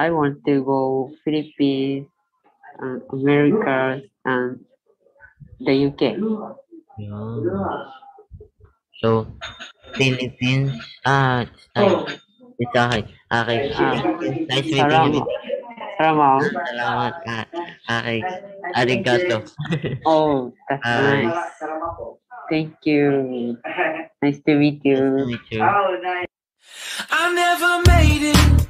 I want to go Philippines, uh, America, and the UK. Yeah. So, Philippines, ah, uh, it's okay. Okay, uh, nice meeting you. Salamat. Salamat. Ah, arigato. oh, that's ah. nice. Thank you. Nice to meet you. Nice to meet you. I never made it.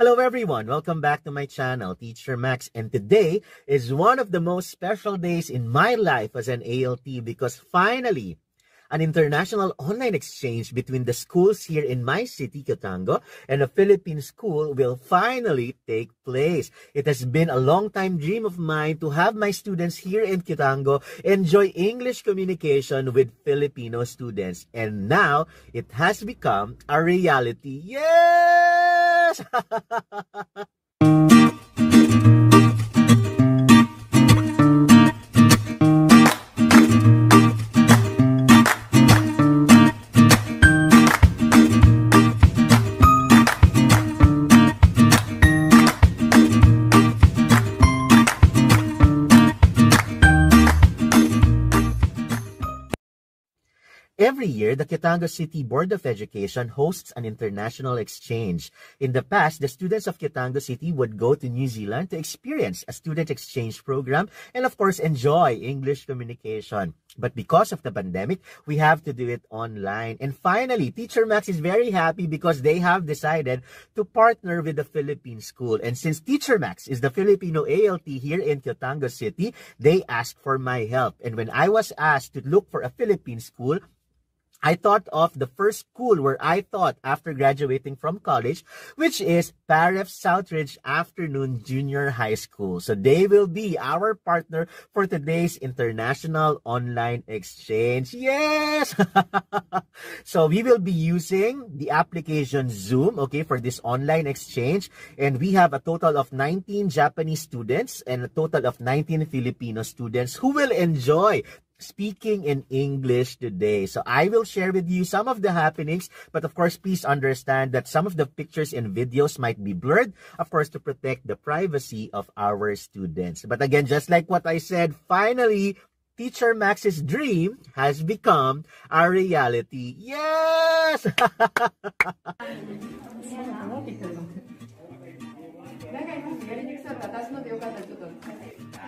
Hello everyone, welcome back to my channel, Teacher Max. And today is one of the most special days in my life as an ALT because finally, an international online exchange between the schools here in my city, Kyotango, and a Philippine school will finally take place. It has been a long time dream of mine to have my students here in Kyotango enjoy English communication with Filipino students. And now, it has become a reality. Yes! Every year, the Kitanga City Board of Education hosts an international exchange. In the past, the students of Kitanga City would go to New Zealand to experience a student exchange program and, of course, enjoy English communication. But because of the pandemic, we have to do it online. And finally, Teacher Max is very happy because they have decided to partner with the Philippine school. And since Teacher Max is the Filipino ALT here in Kitanga City, they asked for my help. And when I was asked to look for a Philippine school, I thought of the first school where I taught after graduating from college, which is Paref Southridge Afternoon Junior High School. So they will be our partner for today's International Online Exchange. Yes! so we will be using the application Zoom, okay, for this online exchange. And we have a total of 19 Japanese students and a total of 19 Filipino students who will enjoy speaking in English today. So I will share with you some of the happenings, but of course, please understand that some of the pictures and videos might be blurred, of course, to protect the privacy of our students. But again, just like what I said, finally, Teacher Max's dream has become a reality. Yes!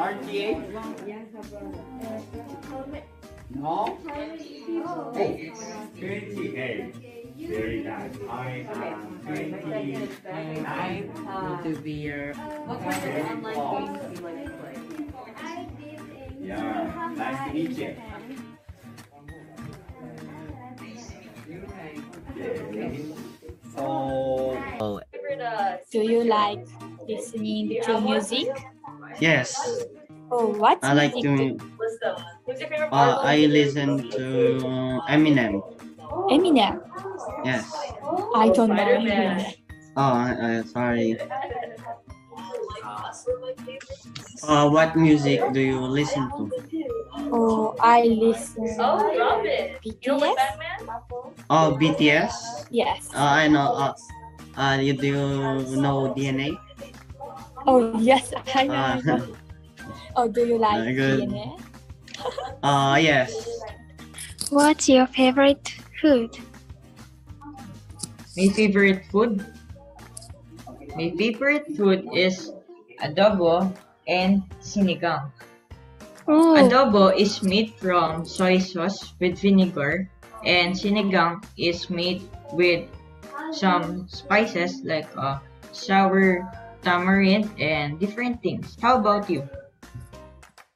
38? No? 28. 28. Very nice. I am 29. Uh, to be your What kind of online games do you like to play? Yeah, nice to meet you. Okay. So, uh, do you like listening to music? Yes. Oh, what? I like music? Uh, I listen to uh, Eminem. Eminem. Yes. I don't know Eminem. Oh, sorry. Uh, what music do you listen to? Oh, I listen. Oh, BTS. Oh, BTS. Yes. Uh, I know. Uh, uh, you do know DNA? Oh yes, I know. Uh, oh, do you like good. DNA? uh, ah, yes. What's your favorite food? My favorite food? My favorite food is adobo and sinigang. Oh. Adobo is made from soy sauce with vinegar and sinigang is made with some spices like uh, sour tamarind, and different things. How about you?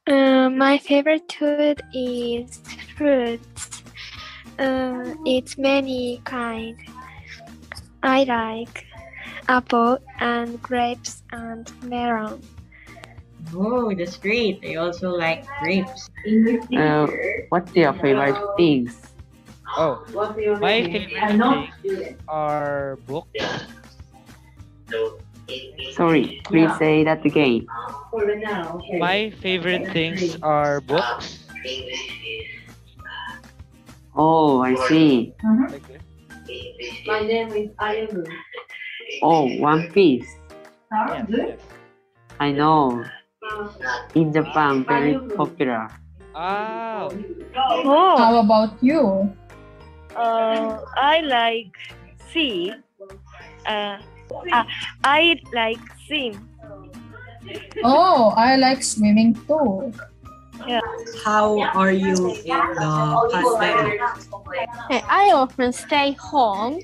Uh, my favorite food is fruits. Uh, it's many kind. I like apple and grapes and melon. Oh, that's great. I also like grapes. Uh, what's your uh, favorite things? Oh, my favorite things are books. Sorry, please yeah. say that again. My favorite things are books. Oh, I see. My name is Ayumu. Oh, One Piece. Yeah, I know. In Japan, very popular. Oh. oh. How about you? Uh, I like sea. Uh, uh, I like swim. Oh, I like swimming too. Yeah. How are you in the pandemic? Eh, I often stay home,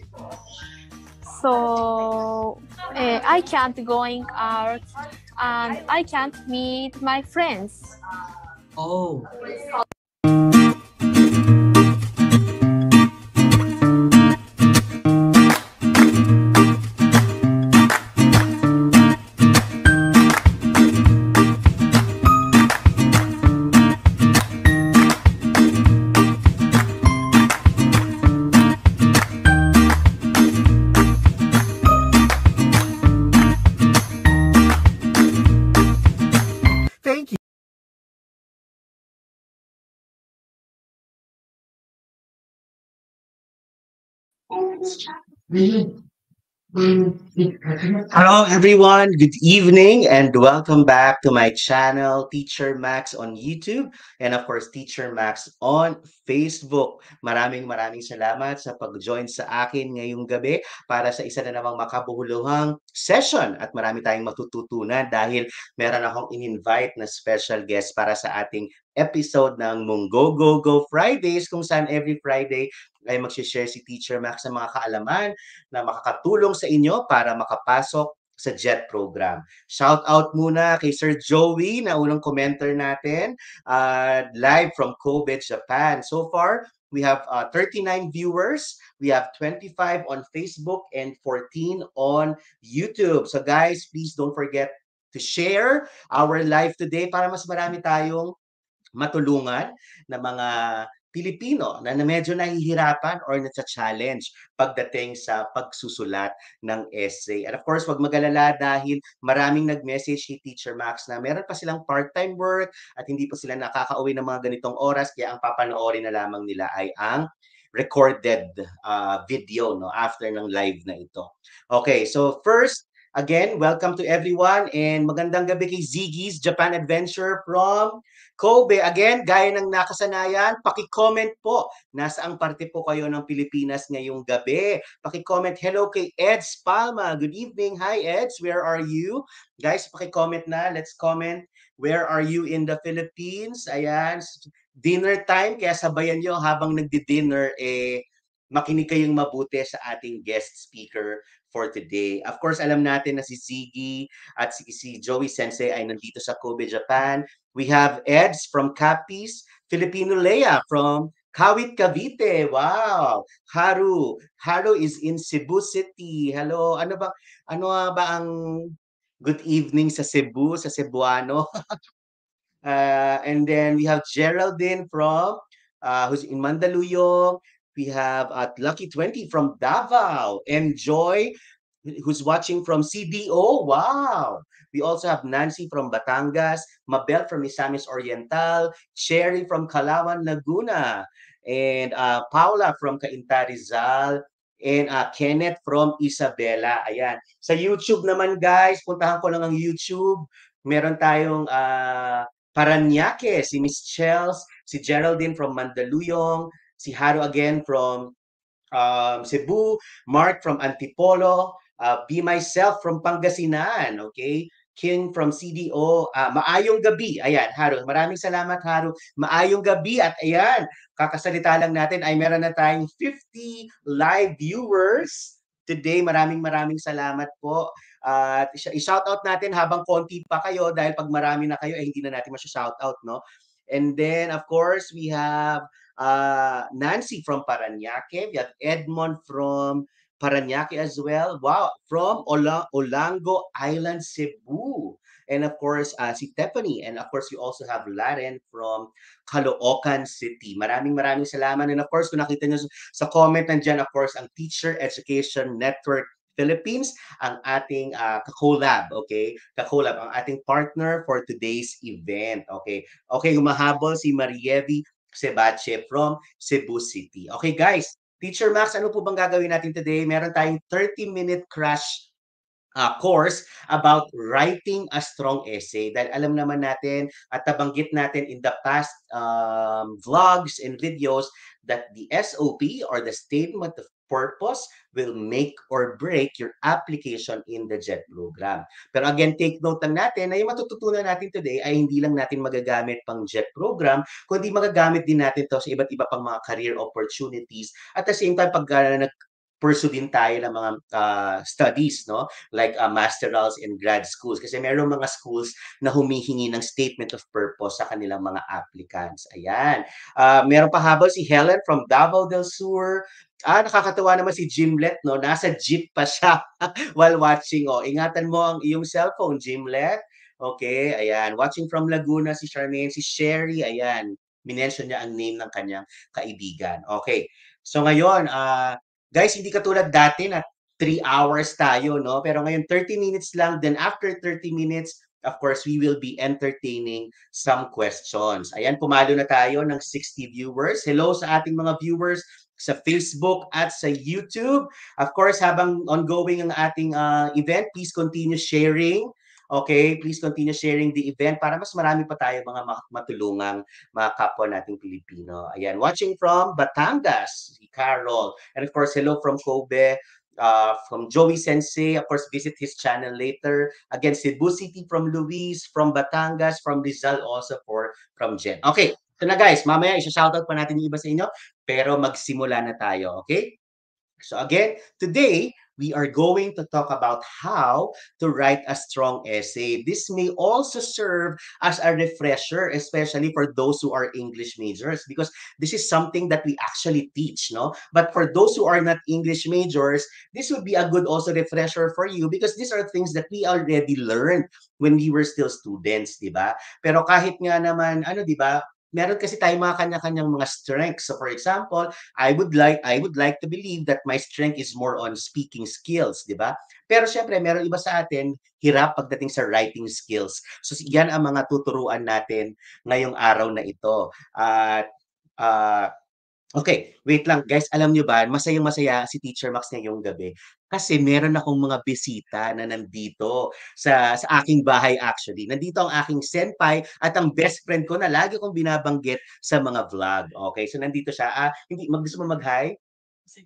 so uh, I can't going out and I can't meet my friends. Oh. Hello, everyone. Good evening, and welcome back to my channel, Teacher Max on YouTube, and of course, Teacher Max on Facebook. Maraming maraming salamat sa pag-join sa akin ngayong gabi para sa isa na namang makabuhuluhang session at marami tayong matututunan dahil meron akong in-invite na special guest para sa ating episode ng Mung Go Go Fridays kung saan every Friday ay magsishare si Teacher Max ng mga kaalaman na makakatulong sa inyo para makapasok sa JET program. Shout out muna kay Sir Joey na unang commenter natin uh, live from Kobe, Japan. So far, we have uh, ah, 39 viewers. We have 25 on Facebook and 14 on YouTube. So guys, please don't forget to share our live today para mas marami tayong matulungan na mga Pilipino na medyo nahihirapan or nasa challenge pagdating sa pagsusulat ng essay. And of course, wag magalala dahil maraming nag-message si Teacher Max na meron pa silang part-time work at hindi pa sila nakakauwi ng mga ganitong oras kaya ang papanoorin na lamang nila ay ang recorded uh, video no after ng live na ito. Okay, so first Again, welcome to everyone and magandang gabi kay Ziggy's Japan Adventure from Kobe. Again, gaya ng nakasanayan, paki-comment po. Nasa ang parte po kayo ng Pilipinas ngayong gabi? Paki-comment hello kay Eds Palma. Good evening. Hi Eds, where are you? Guys, paki-comment na. Let's comment. Where are you in the Philippines? Ayan, dinner time. Kaya sabayan nyo habang nagdi-dinner, eh, makinig kayong mabuti sa ating guest speaker for today. Of course, alam natin na si Ziggy at si, si Joey Sensei ay nandito sa Kobe, Japan. We have Eds from Capiz, Filipino Leia from Kawit Cavite. Wow. Haru. Haru is in Cebu City. Hello. Ano ba ano ba ang good evening sa Cebu, sa Cebuano? uh, and then we have Geraldine from uh, who's in Mandaluyong we have at uh, Lucky 20 from Davao. Enjoy, who's watching from CDO. Wow. We also have Nancy from Batangas, Mabel from Isamis Oriental, Cherry from Calawan, Laguna, and uh, Paula from Cainta Rizal, and uh, Kenneth from Isabela. Ayan. Sa YouTube naman guys, puntahan ko lang ang YouTube. Meron tayong uh, Paranyake, si Miss Chels, si Geraldine from Mandaluyong, si Haro again from um, Cebu, Mark from Antipolo, uh, Be Myself from Pangasinan, okay? King from CDO, uh, maayong gabi. Ayan, Haro. Maraming salamat, Haro. Maayong gabi. At ayan, kakasalita lang natin ay meron na tayong 50 live viewers today. Maraming maraming salamat po. At uh, i-shout out natin habang konti pa kayo dahil pag marami na kayo, eh, hindi na natin ma shout out, no? And then, of course, we have uh, Nancy from Paranaque. We have Edmond from Paranaque as well. Wow, from Ola- Olango Island, Cebu. And of course, uh, si Stephanie. And of course, you also have Laren from Caloocan City. Maraming maraming salamat. And of course, kung nakita nyo sa comment nandyan, of course, ang Teacher Education Network Philippines, ang ating uh, kakolab, okay? Kakolab, ang ating partner for today's event, okay? Okay, humahabol si Marievi Sebache from Cebu City. Okay guys, Teacher Max, ano po bang gagawin natin today? Meron tayong 30-minute crash uh, course about writing a strong essay. Dahil alam naman natin at tabanggit natin in the past um, vlogs and videos that the SOP or the statement of purpose will make or break your application in the JetBlue Grab. Pero again, take note lang natin na yung matututunan natin today ay hindi lang natin magagamit pang JET program, kundi magagamit din natin to sa iba't iba pang mga career opportunities. At the same time, pag uh, nag pursue din tayo ng mga uh, studies, no? Like uh, masterals in grad schools. Kasi meron mga schools na humihingi ng statement of purpose sa kanilang mga applicants. Ayan. Uh, meron pa habol si Helen from Davao del Sur. Ah, nakakatawa naman si Jimlet, no? Nasa jeep pa siya while watching. Oh, ingatan mo ang iyong cellphone, Jimlet. Okay, ayan. Watching from Laguna, si Charmaine, si Sherry, ayan. Minention niya ang name ng kanyang kaibigan. Okay. So ngayon, uh, Guys, hindi katulad dati na 3 hours tayo, no? Pero ngayon, 30 minutes lang. Then after 30 minutes, of course, we will be entertaining some questions. Ayan, pumalo na tayo ng 60 viewers. Hello sa ating mga viewers sa Facebook at sa YouTube. Of course, habang ongoing ang ating uh, event, please continue sharing Okay, please continue sharing the event para mas marami pa tayo mga matulungang mga kapwa nating Pilipino. Ayan, watching from Batangas, si Carol. And of course, hello from Kobe, uh, from Joey Sensei. Of course, visit his channel later. Again, Cebu City from Luis, from Batangas, from Rizal also for from Jen. Okay, ito na guys, mamaya isa-shoutout pa natin yung iba sa inyo, pero magsimula na tayo, okay? So again, today, we are going to talk about how to write a strong essay. This may also serve as a refresher, especially for those who are English majors, because this is something that we actually teach, no? But for those who are not English majors, this would be a good also refresher for you because these are things that we already learned when we were still students, di ba? Pero kahit nga naman, ano di ba, meron kasi tayo mga kanya-kanyang mga strengths. So for example, I would like I would like to believe that my strength is more on speaking skills, 'di ba? Pero siyempre, meron iba sa atin hirap pagdating sa writing skills. So yan ang mga tuturuan natin ngayong araw na ito. At uh, uh, Okay, wait lang guys. Alam nyo ba, masayang-masaya si Teacher Max ngayong gabi kasi meron akong mga bisita na nandito sa, sa aking bahay actually. Nandito ang aking senpai at ang best friend ko na lagi kong binabanggit sa mga vlog. Okay, so nandito siya. Ah, hindi, mag, gusto mo mag-hi?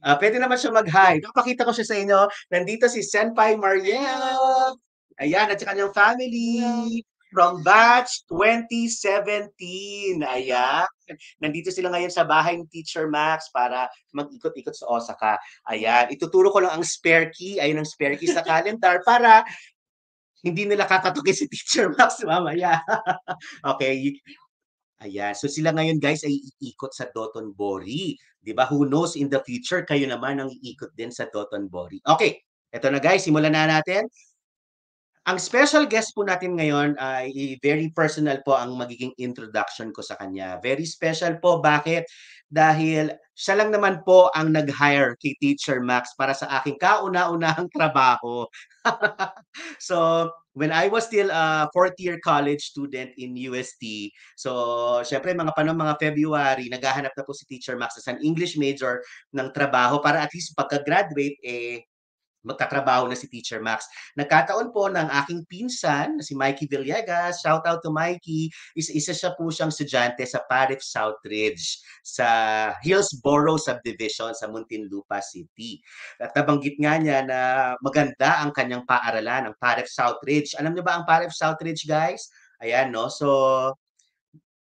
Uh, pwede naman siya mag-hi. Papakita ko siya sa inyo. Nandito si Senpai Mariel. Ayan, at sa kanyang family from batch 2017. Ayan. Nandito sila ngayon sa bahay ni Teacher Max para mag-ikot-ikot sa Osaka. Ayan. Ituturo ko lang ang spare key. Ayun ang spare key sa calendar para hindi nila kakatukin si Teacher Max mamaya. okay. Ayan. So sila ngayon guys ay iikot sa Dotonbori. Di ba? Who knows in the future, kayo naman ang iikot din sa Dotonbori. Okay. Ito na guys, simulan na natin. Ang special guest po natin ngayon ay uh, very personal po ang magiging introduction ko sa kanya. Very special po. Bakit? Dahil siya lang naman po ang nag-hire kay Teacher Max para sa aking kauna-unahang trabaho. so, when I was still a fourth-year college student in UST, so syempre mga panong mga February, naghahanap na po si Teacher Max as an English major ng trabaho para at least pagka-graduate, eh, magkatrabaho na si Teacher Max. Nagkataon po ng aking pinsan, si Mikey Villegas, shout out to Mikey, isa-isa siya po siyang estudyante sa Parif Southridge sa Hillsboro Subdivision sa Muntinlupa City. At nabanggit nga niya na maganda ang kanyang paaralan, ang Parif Southridge. Alam niyo ba ang Parif Southridge, guys? Ayan, no? So,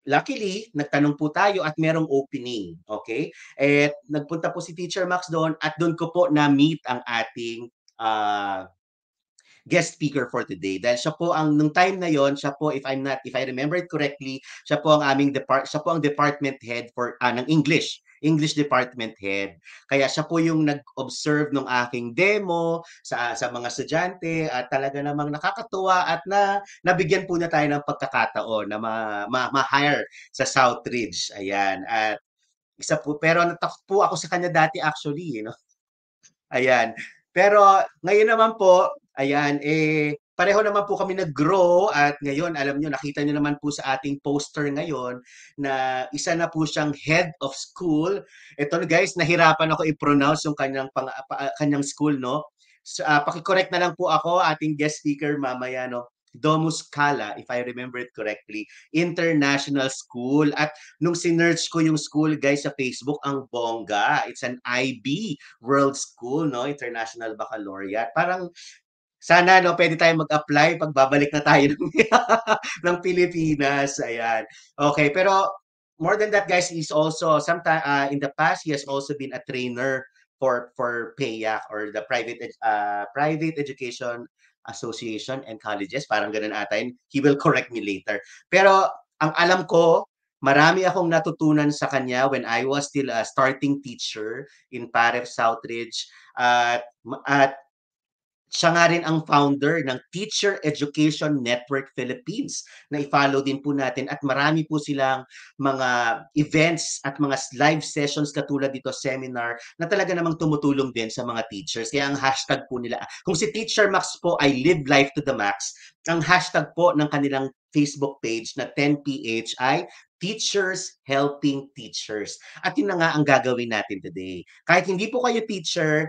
luckily, nagtanong po tayo at merong opening. Okay? At nagpunta po si Teacher Max doon at doon ko po na-meet ang ating uh, guest speaker for today. Dahil siya po ang nung time na yon, siya po if I'm not if I remember it correctly, siya po ang aming depart siya po ang department head for uh, ng English English department head. Kaya siya po yung nag-observe ng aking demo sa sa mga estudyante at talaga namang nakakatuwa at na nabigyan po na tayo ng pagkakataon na ma-hire ma, ma, ma sa Southridge. Ayan. At isa po pero natakot po ako sa kanya dati actually, you eh, know. Ayan. Pero ngayon naman po, ayan eh pareho naman po kami nag-grow at ngayon, alam nyo, nakita nyo naman po sa ating poster ngayon na isa na po siyang head of school. Ito guys, nahirapan ako i-pronounce yung kanyang, pang, pa, kanyang school, no? So, uh, pakicorrect na lang po ako, ating guest speaker mamaya, no? Domus Kala, if I remember it correctly, international school. At nung sinerch ko yung school, guys, sa Facebook, ang bongga. It's an IB World School, no? International Baccalaureate. Parang sana no, pwede tayong mag-apply pag babalik na tayo ng, ng Pilipinas. Ayan. Okay, pero more than that guys is also sometime uh, in the past he has also been a trainer for for PAYAC e or the private uh, private education association and colleges parang ganun ata yun. he will correct me later pero ang alam ko marami akong natutunan sa kanya when I was still a starting teacher in Paref Southridge at at siya nga rin ang founder ng Teacher Education Network Philippines na i-follow din po natin at marami po silang mga events at mga live sessions katulad dito seminar na talaga namang tumutulong din sa mga teachers. Kaya ang hashtag po nila, kung si Teacher Max po ay live life to the max, ang hashtag po ng kanilang Facebook page na 10PH ay teachers helping teachers. At yun na nga ang gagawin natin today. Kahit hindi po kayo teacher,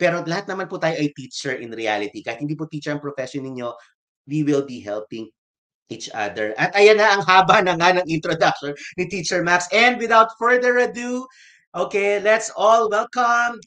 pero lahat naman po tayo ay teacher in reality. Kahit hindi po teacher ang profession ninyo, we will be helping each other. At ayan na ang haba na nga ng introduction ni Teacher Max. And without further ado, okay, let's all welcome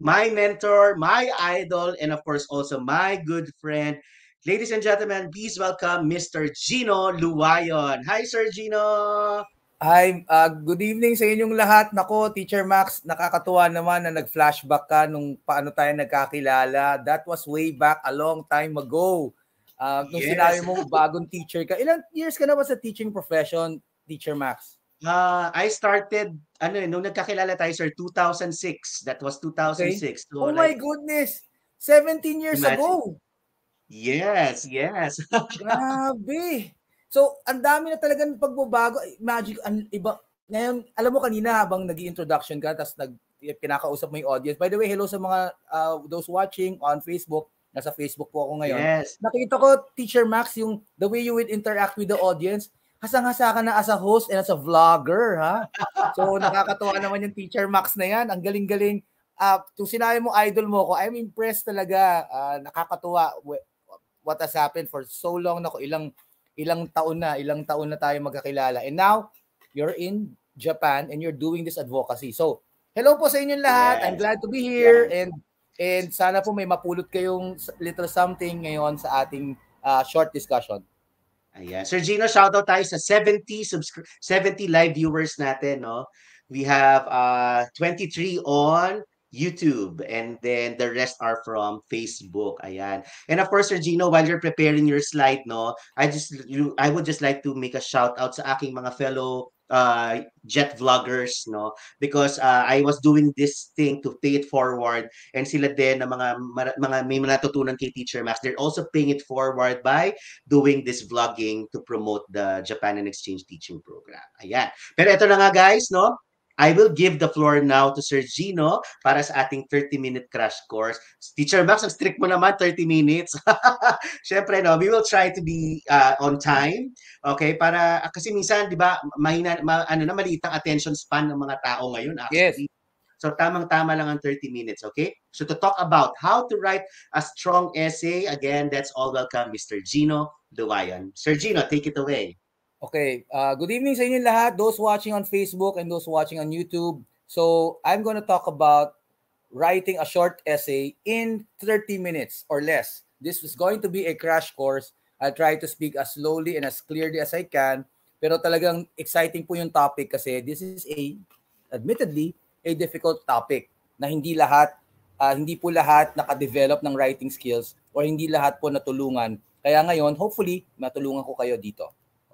my mentor, my idol, and of course also my good friend. Ladies and gentlemen, please welcome Mr. Gino Luwayon. Hi, Sir Gino! Hi, uh, good evening sa inyong lahat. Nako, Teacher Max, nakakatuwa naman na nag-flashback ka nung paano tayo nagkakilala. That was way back a long time ago. Uh, nung yes. sinabi mo bagong teacher ka. Ilang years ka na ba sa teaching profession, Teacher Max? Uh, I started, ano eh, nung nagkakilala tayo, sir, 2006. That was 2006. Okay. So, oh like, my goodness! 17 years imagine. ago! Yes, yes. Grabe! So, ang dami na talaga ng pagbabago. Magic, ang iba, ngayon, alam mo kanina habang nag introduction ka, tapos nag, kinakausap mo yung audience. By the way, hello sa mga uh, those watching on Facebook. Nasa Facebook po ako ngayon. Yes. Nakita ko, Teacher Max, yung the way you would interact with the audience, hasang-hasa ka na as a host and as a vlogger, ha? So, nakakatuwa naman yung Teacher Max na yan. Ang galing-galing. Uh, kung sinabi mo, idol mo ko, I'm impressed talaga. Uh, nakakatuwa what has happened for so long na ko ilang ilang taon na, ilang taon na tayo magkakilala. And now, you're in Japan and you're doing this advocacy. So, hello po sa inyong lahat. Yes. I'm glad to be here yes. and and sana po may mapulot kayong little something ngayon sa ating uh, short discussion. Ayan. Sir Gino, shoutout tayo sa 70 subscri- 70 live viewers natin, no? We have uh ah, 23 on YouTube and then the rest are from Facebook. Ayan. And of course, Sir Gino, while you're preparing your slide, no, I just you, I would just like to make a shout out sa aking mga fellow uh, jet vloggers, no? Because uh, I was doing this thing to pay it forward and sila din na mga, mga may natutunan kay Teacher Max, they're also paying it forward by doing this vlogging to promote the Japan and Exchange Teaching Program. Ayan. Pero ito na nga guys, no? I will give the floor now to Sir Gino para sa ating 30-minute crash course. Teacher Max, ang strict mo naman, 30 minutes. Siyempre, no, we will try to be uh, on time. Okay, para, ah, kasi minsan, di ba, mahina, ma, ano na, maliit ang attention span ng mga tao ngayon. Actually. Yes. So tamang-tama lang ang 30 minutes, okay? So to talk about how to write a strong essay, again, that's all welcome, Mr. Gino Duwayan. Sir Gino, take it away. Okay, uh, good evening sa inyo lahat, those watching on Facebook and those watching on YouTube. So, I'm going to talk about writing a short essay in 30 minutes or less. This is going to be a crash course. I'll try to speak as slowly and as clearly as I can. Pero talagang exciting po yung topic kasi this is a, admittedly, a difficult topic na hindi lahat, uh, hindi po lahat nakadevelop ng writing skills or hindi lahat po natulungan. Kaya ngayon, hopefully, matulungan ko kayo dito.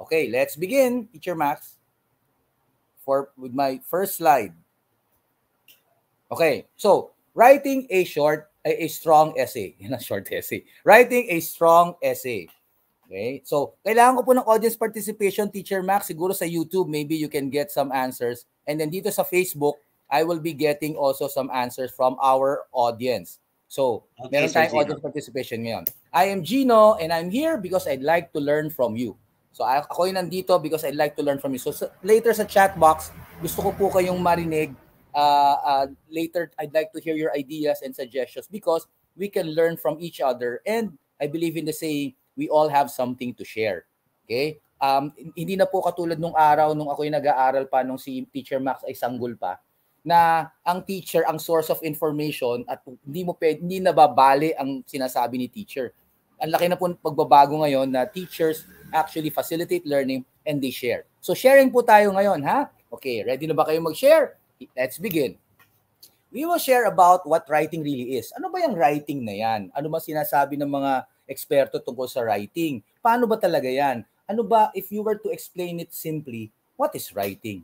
Okay, let's begin, Teacher Max, for with my first slide. Okay, so writing a short, a, a strong essay, not short essay, writing a strong essay. Okay, so kailangan ko po ng audience participation, Teacher Max, siguro sa YouTube, maybe you can get some answers. And then dito sa Facebook, I will be getting also some answers from our audience. So, okay, meron tayong audience participation ngayon. I am Gino and I'm here because I'd like to learn from you. So ako yung nandito because I'd like to learn from you. So, later sa chat box, gusto ko po kayong marinig. Uh, uh, later, I'd like to hear your ideas and suggestions because we can learn from each other. And I believe in the saying, we all have something to share. Okay? Um, hindi na po katulad nung araw nung ako yung nag-aaral pa, nung si Teacher Max ay sanggol pa, na ang teacher ang source of information at hindi mo pwede, hindi nababali ang sinasabi ni teacher. Ang laki na po pagbabago ngayon na teachers actually facilitate learning and they share. So sharing po tayo ngayon, ha? Okay, ready na ba kayo mag-share? Let's begin. We will share about what writing really is. Ano ba yung writing na yan? Ano ba sinasabi ng mga eksperto tungkol sa writing? Paano ba talaga yan? Ano ba, if you were to explain it simply, what is writing?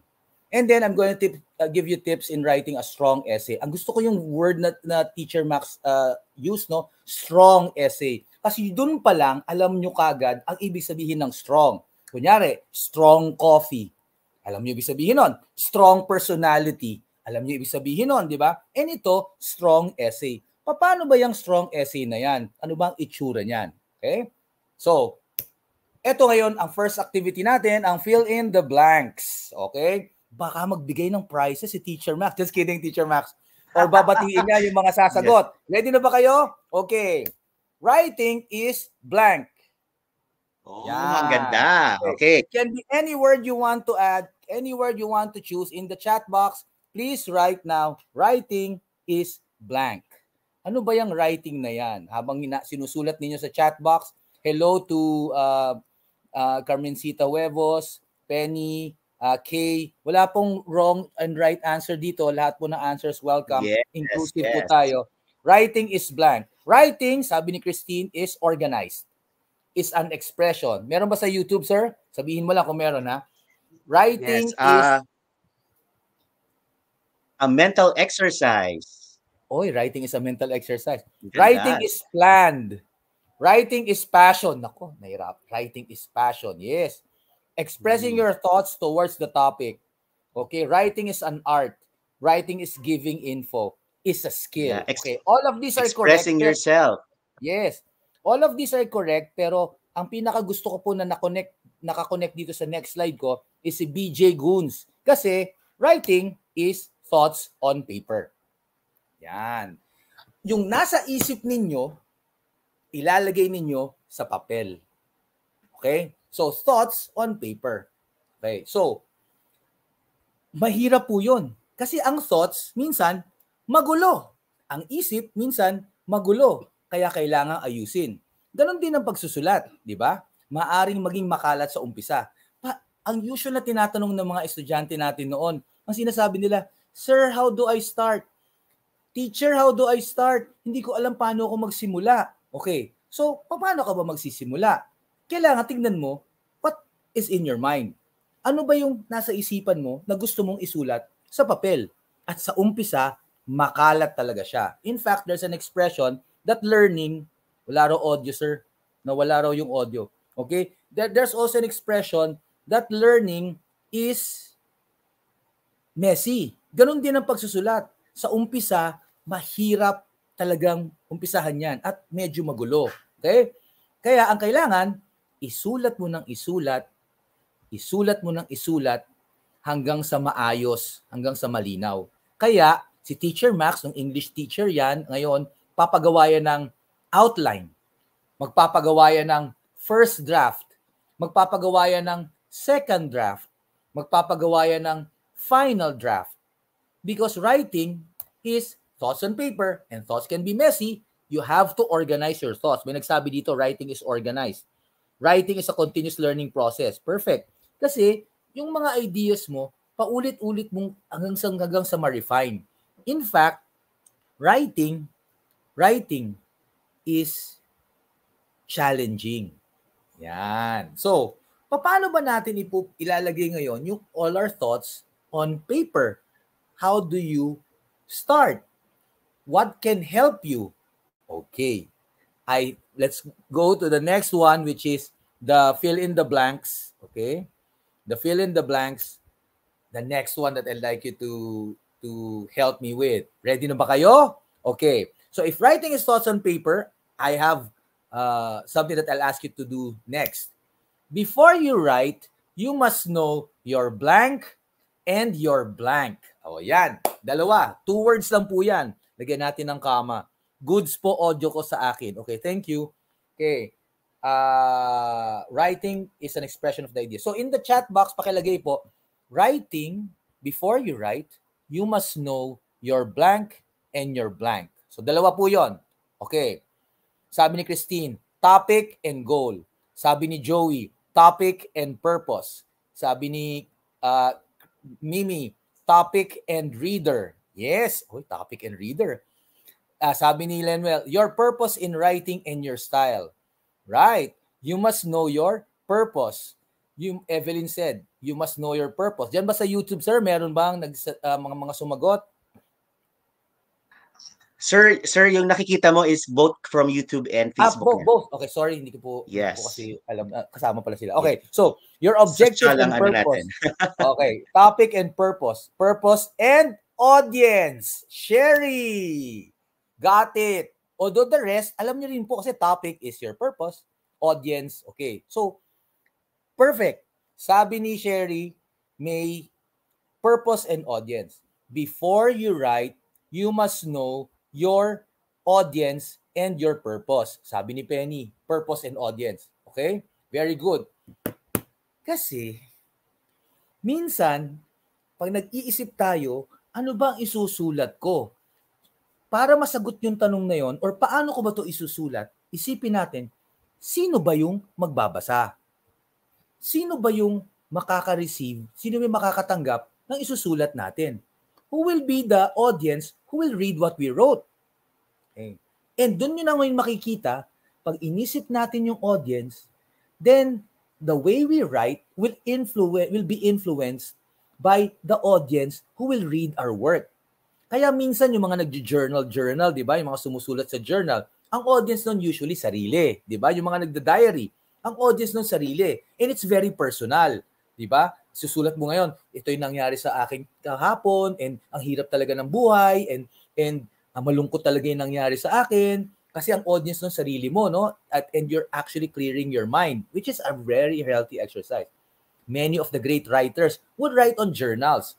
And then I'm going to tip, uh, give you tips in writing a strong essay. Ang gusto ko yung word na, na Teacher Max uh, use, no? Strong essay. Kasi doon pa lang, alam nyo kagad ang ibig sabihin ng strong. Kunyari, strong coffee. Alam nyo ibig sabihin nun. Strong personality. Alam nyo ibig sabihin nun, di ba? And ito, strong essay. Paano ba yung strong essay na yan? Ano bang itsura niyan? Okay? So, ito ngayon, ang first activity natin, ang fill in the blanks. Okay? Baka magbigay ng prizes si Teacher Max. Just kidding, Teacher Max. Or babatiin niya yung mga sasagot. Yes. Ready na ba kayo? Okay. Writing is blank. Oh, yeah. ang ganda. Okay. It can be any word you want to add, any word you want to choose in the chat box. Please write now. Writing is blank. Ano ba yung writing na yan? Habang hina- sinusulat ninyo sa chat box, hello to uh, uh, Carmencita Huevos, Penny, uh, Kay. Wala pong wrong and right answer dito. Lahat po ng answers welcome. Yes, Inclusive yes. po tayo. Writing is blank. Writing, sabi ni Christine, is organized. Is an expression. Meron ba sa YouTube, sir? Sabihin mo lang kung meron, ha? Writing yes, uh, is... A mental exercise. Oy, writing is a mental exercise. Ganda. Writing is planned. Writing is passion. Nako, nahirap. Writing is passion. Yes. Expressing mm. your thoughts towards the topic. Okay, writing is an art. Writing is giving info is a skill. Yeah, okay. All of these are correct. Expressing yourself. Yes. All of these are correct pero ang pinaka gusto ko po na na-connect naka-connect dito sa next slide ko is si BJ Goons kasi writing is thoughts on paper. Yan. Yung nasa isip ninyo ilalagay ninyo sa papel. Okay? So thoughts on paper. Okay. So mahirap po 'yun. Kasi ang thoughts minsan magulo. Ang isip minsan magulo, kaya kailangan ayusin. Ganon din ang pagsusulat, di ba? Maaring maging makalat sa umpisa. Pa, ang usual na tinatanong ng mga estudyante natin noon, ang sinasabi nila, Sir, how do I start? Teacher, how do I start? Hindi ko alam paano ako magsimula. Okay, so paano ka ba magsisimula? Kailangan tingnan mo, what is in your mind? Ano ba yung nasa isipan mo na gusto mong isulat sa papel? At sa umpisa, makalat talaga siya. In fact, there's an expression that learning, wala raw audio, sir. Na wala raw yung audio. Okay? There, there's also an expression that learning is messy. Ganon din ang pagsusulat. Sa umpisa, mahirap talagang umpisahan yan at medyo magulo. Okay? Kaya ang kailangan, isulat mo ng isulat, isulat mo ng isulat hanggang sa maayos, hanggang sa malinaw. Kaya Si Teacher Max, nung English teacher yan, ngayon, papagawa yan ng outline. Magpapagawa yan ng first draft. Magpapagawa yan ng second draft. Magpapagawa yan ng final draft. Because writing is thoughts on paper and thoughts can be messy. You have to organize your thoughts. May nagsabi dito, writing is organized. Writing is a continuous learning process. Perfect. Kasi yung mga ideas mo, paulit-ulit mong hanggang sa, hanggang sa ma-refine. In fact, writing, writing is challenging. Yan. So, paano ba natin ipo ilalagay ngayon yung all our thoughts on paper? How do you start? What can help you? Okay. I let's go to the next one which is the fill in the blanks, okay? The fill in the blanks. The next one that I'd like you to to help me with. Ready na ba kayo? Okay. So if writing is thoughts on paper, I have uh, something that I'll ask you to do next. Before you write, you must know your blank and your blank. O yan, dalawa. Two words lang po yan. Lagyan natin ng kama. Goods po audio ko sa akin. Okay, thank you. Okay. Uh, writing is an expression of the idea. So in the chat box, pakilagay po, writing, before you write, you must know your blank and your blank. So dalawa po yon. Okay. Sabi ni Christine, topic and goal. Sabi ni Joey, topic and purpose. Sabi ni uh, Mimi, topic and reader. Yes, oh, topic and reader. Uh, sabi ni Lenwell, your purpose in writing and your style. Right. You must know your purpose you Evelyn said, you must know your purpose. Diyan ba sa YouTube, sir, meron bang nag, uh, mga mga sumagot? Sir, sir, yung nakikita mo is both from YouTube and ah, Facebook. Ah, both, both. Okay, sorry, hindi ko po, yes. po kasi alam, uh, kasama pala sila. Okay, so, your objective and purpose. okay, topic and purpose. Purpose and audience. Sherry, got it. Although the rest, alam niyo rin po kasi topic is your purpose. Audience, okay. So, Perfect. Sabi ni Sherry, may purpose and audience. Before you write, you must know your audience and your purpose. Sabi ni Penny, purpose and audience. Okay? Very good. Kasi, minsan, pag nag-iisip tayo, ano ba ang isusulat ko? Para masagot yung tanong na yon or paano ko ba to isusulat, isipin natin, sino ba yung magbabasa? sino ba yung makaka-receive, sino yung makakatanggap ng isusulat natin? Who will be the audience who will read what we wrote? Okay. And doon nyo na ngayon makikita, pag inisip natin yung audience, then the way we write will influence will be influenced by the audience who will read our work. Kaya minsan yung mga nagjo-journal journal, 'di ba? Yung mga sumusulat sa journal, ang audience noon usually sarili, 'di ba? Yung mga nagda-diary, ang audience ng sarili. And it's very personal, 'di ba? Susulat mo ngayon, ito 'yung nangyari sa akin kahapon and ang hirap talaga ng buhay and and ah, malungkot talaga 'yung nangyari sa akin kasi ang audience ng sarili mo, no? At and you're actually clearing your mind, which is a very healthy exercise. Many of the great writers would write on journals.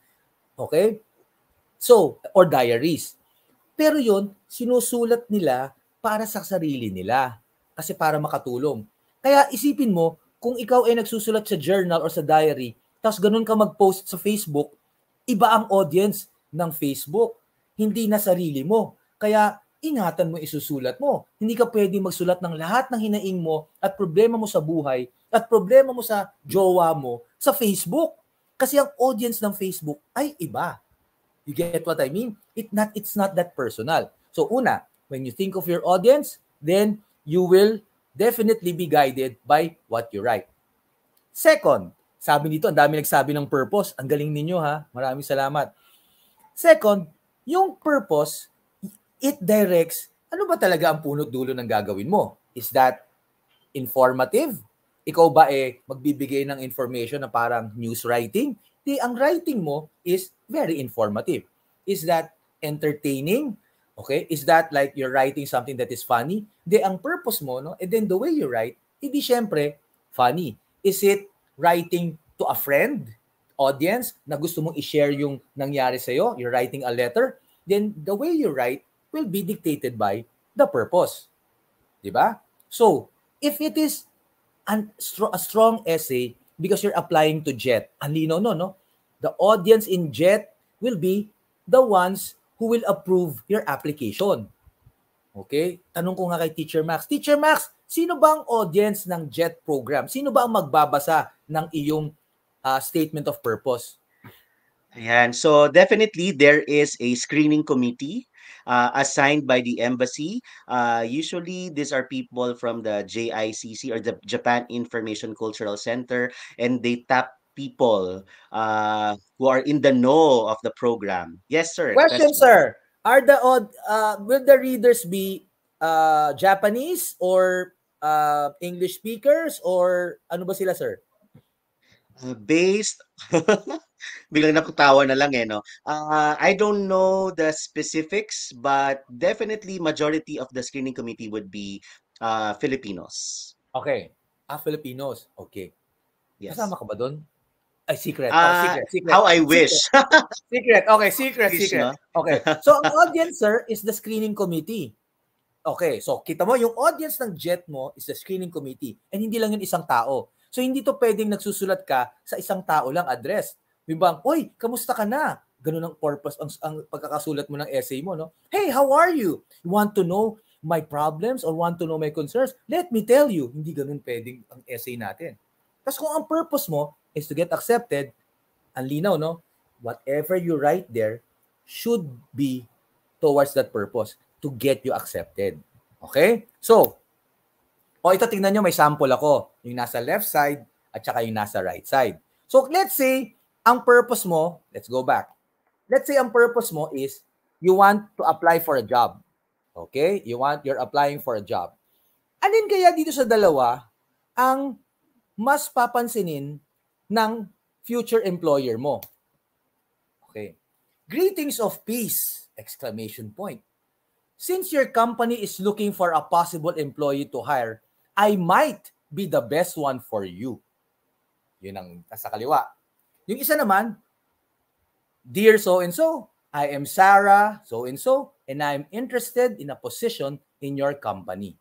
Okay? So, or diaries. Pero 'yun, sinusulat nila para sa sarili nila kasi para makatulong. Kaya isipin mo, kung ikaw ay nagsusulat sa journal or sa diary, tapos ganun ka mag-post sa Facebook, iba ang audience ng Facebook, hindi na sarili mo. Kaya ingatan mo isusulat mo. Hindi ka pwede magsulat ng lahat ng hinaing mo at problema mo sa buhay at problema mo sa jowa mo sa Facebook. Kasi ang audience ng Facebook ay iba. You get what I mean? It not, it's not that personal. So una, when you think of your audience, then you will definitely be guided by what you write. Second, sabi nito, ang dami nagsabi ng purpose. Ang galing ninyo ha. Maraming salamat. Second, yung purpose, it directs ano ba talaga ang punot dulo ng gagawin mo? Is that informative? Ikaw ba eh magbibigay ng information na parang news writing? Di, ang writing mo is very informative. Is that entertaining? Okay? Is that like you're writing something that is funny? Hindi, ang purpose mo, no? And then the way you write, hindi syempre funny. Is it writing to a friend, audience, na gusto mong i-share yung nangyari sa'yo? You're writing a letter? Then the way you write will be dictated by the purpose. Di ba? So, if it is an, a strong essay because you're applying to JET, ang lino no, no? The audience in JET will be the ones who will approve your application. Okay? Tanong ko nga kay Teacher Max. Teacher Max, sino ba ang audience ng JET program? Sino ba ang magbabasa ng iyong uh, statement of purpose? Ayan. So definitely there is a screening committee uh, assigned by the embassy. Uh, usually, these are people from the JICC or the Japan Information Cultural Center, and they tap people uh, who are in the know of the program. Yes, sir. Question, Question. sir. Are the uh, will the readers be uh, Japanese or uh, English speakers or ano ba sila, sir? Uh, based biglang nakutawa na lang eh no. Uh, I don't know the specifics but definitely majority of the screening committee would be uh, Filipinos. Okay. Ah, Filipinos. Okay. Yes. Kasama ka ba doon? Ay, secret. Uh, oh, ah, secret, secret. How I wish. Secret. secret. Okay, secret, wish, secret. No? Okay. So, ang audience, sir, is the screening committee. Okay, so kita mo, yung audience ng jet mo is the screening committee. And hindi lang yun isang tao. So, hindi to pwedeng nagsusulat ka sa isang tao lang address. Di ba? Uy, kamusta ka na? Ganun ang purpose, ang, ang pagkakasulat mo ng essay mo, no? Hey, how are you? You want to know my problems or want to know my concerns? Let me tell you. Hindi ganun pwedeng ang essay natin. Tapos kung ang purpose mo is to get accepted, ang linaw, no? Whatever you write there should be towards that purpose, to get you accepted. Okay? So, o oh, ito, tingnan nyo, may sample ako. Yung nasa left side at saka yung nasa right side. So, let's say, ang purpose mo, let's go back. Let's say ang purpose mo is you want to apply for a job. Okay? You want, you're applying for a job. Anin kaya dito sa dalawa ang mas papansinin ng future employer mo. Okay. Greetings of peace! Exclamation point. Since your company is looking for a possible employee to hire, I might be the best one for you. Yun ang nasa kaliwa. Yung isa naman, Dear so-and-so, I am Sarah so-and-so and I am interested in a position in your company.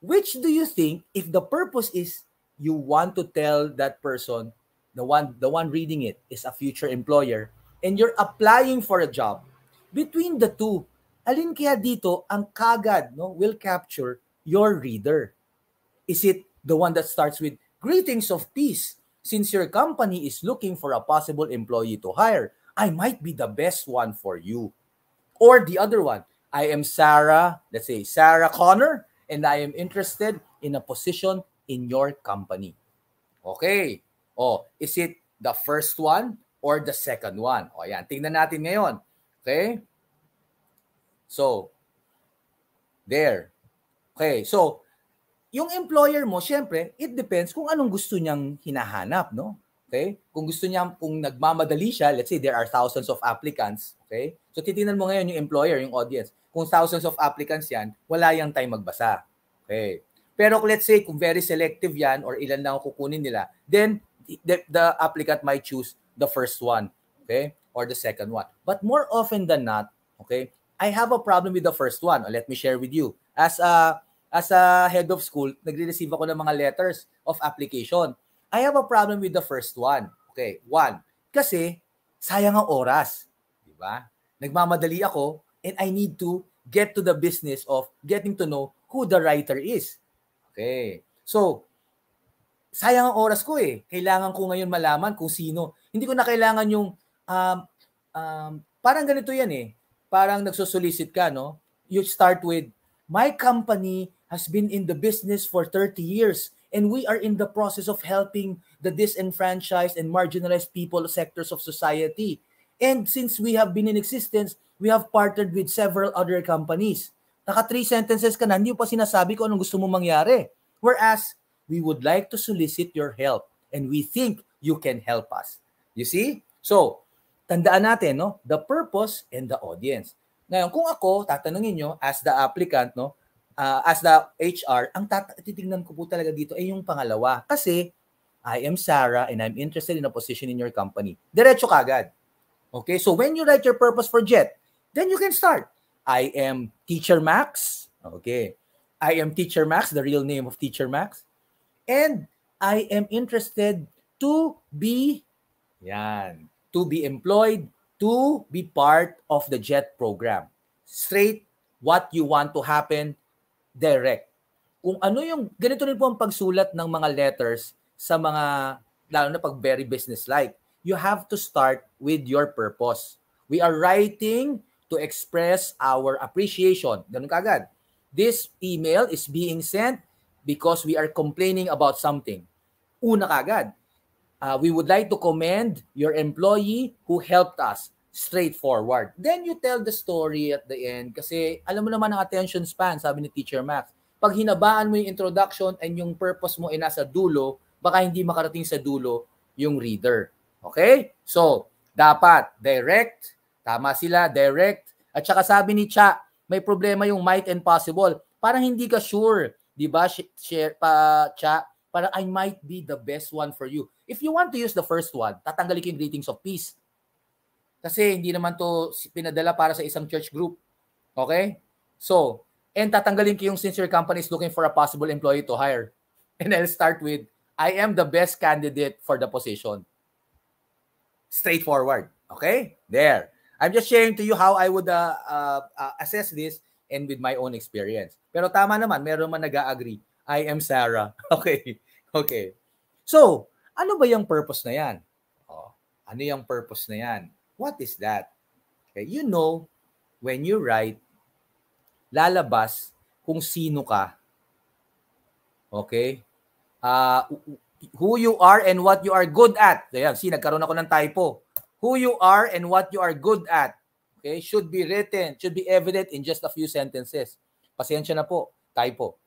Which do you think if the purpose is you want to tell that person the one the one reading it is a future employer and you're applying for a job between the two alin kaya dito ang kagad no will capture your reader is it the one that starts with greetings of peace since your company is looking for a possible employee to hire i might be the best one for you or the other one i am sarah let's say sarah connor and i am interested in a position in your company. Okay. O, oh, is it the first one or the second one? O, oh, ayan. Tingnan natin ngayon. Okay? So, there. Okay. So, yung employer mo, syempre, it depends kung anong gusto niyang hinahanap, no? Okay? Kung gusto niya, kung nagmamadali siya, let's say there are thousands of applicants, okay? So titingnan mo ngayon yung employer, yung audience. Kung thousands of applicants yan, wala yang time magbasa. Okay? Pero let's say kung very selective yan or ilan lang kukunin nila, then the, the applicant might choose the first one, okay? Or the second one. But more often than not, okay, I have a problem with the first one. Let me share with you. As a as a head of school, nagre-receive ako ng mga letters of application. I have a problem with the first one. Okay, one. Kasi sayang ang oras, di ba? Nagmamadali ako and I need to get to the business of getting to know who the writer is. Okay. So, sayang ang oras ko eh. Kailangan ko ngayon malaman kung sino. Hindi ko na kailangan yung, um, um, parang ganito yan eh. Parang nagsosolicit ka, no? You start with, my company has been in the business for 30 years and we are in the process of helping the disenfranchised and marginalized people sectors of society. And since we have been in existence, we have partnered with several other companies. Naka three sentences ka na, hindi pa sinasabi kung anong gusto mo mangyari. Whereas, we would like to solicit your help and we think you can help us. You see? So, tandaan natin, no? The purpose and the audience. Ngayon, kung ako, tatanungin nyo, as the applicant, no? Uh, as the HR, ang titignan ko po talaga dito ay yung pangalawa. Kasi, I am Sarah and I'm interested in a position in your company. Diretso kagad. Okay? So, when you write your purpose for JET, then you can start. I am Teacher Max. Okay. I am Teacher Max, the real name of Teacher Max. And I am interested to be, yan, to be employed, to be part of the JET program. Straight, what you want to happen, direct. Kung ano yung, ganito rin po ang pagsulat ng mga letters sa mga, lalo na pag very business-like. You have to start with your purpose. We are writing to express our appreciation. Ganun kagad. This email is being sent because we are complaining about something. Una kagad. Uh, we would like to commend your employee who helped us. Straightforward. Then you tell the story at the end kasi alam mo naman ang attention span, sabi ni Teacher Max. Pag hinabaan mo yung introduction and yung purpose mo ay nasa dulo, baka hindi makarating sa dulo yung reader. Okay? So, dapat direct, Tama sila, direct. At saka sabi ni Cha, may problema yung might and possible. Parang hindi ka sure, 'di ba? Share pa Cha, parang I might be the best one for you. If you want to use the first one, tatanggalin ko yung greetings of peace. Kasi hindi naman to pinadala para sa isang church group. Okay? So, and tatanggalin ko yung sincere is looking for a possible employee to hire. And I'll start with, I am the best candidate for the position. Straightforward. Okay? There. I'm just sharing to you how I would uh, uh, uh, assess this and with my own experience. Pero tama naman, meron man nag-agree. I am Sarah. Okay. Okay. So, ano ba yung purpose na yan? Oh, ano yung purpose na yan? What is that? Okay, you know, when you write, lalabas kung sino ka. Okay? Uh, who you are and what you are good at. Ayan, see, nagkaroon ako ng typo who you are and what you are good at okay, should be written, should be evident in just a few sentences. Pasensya na po, typo.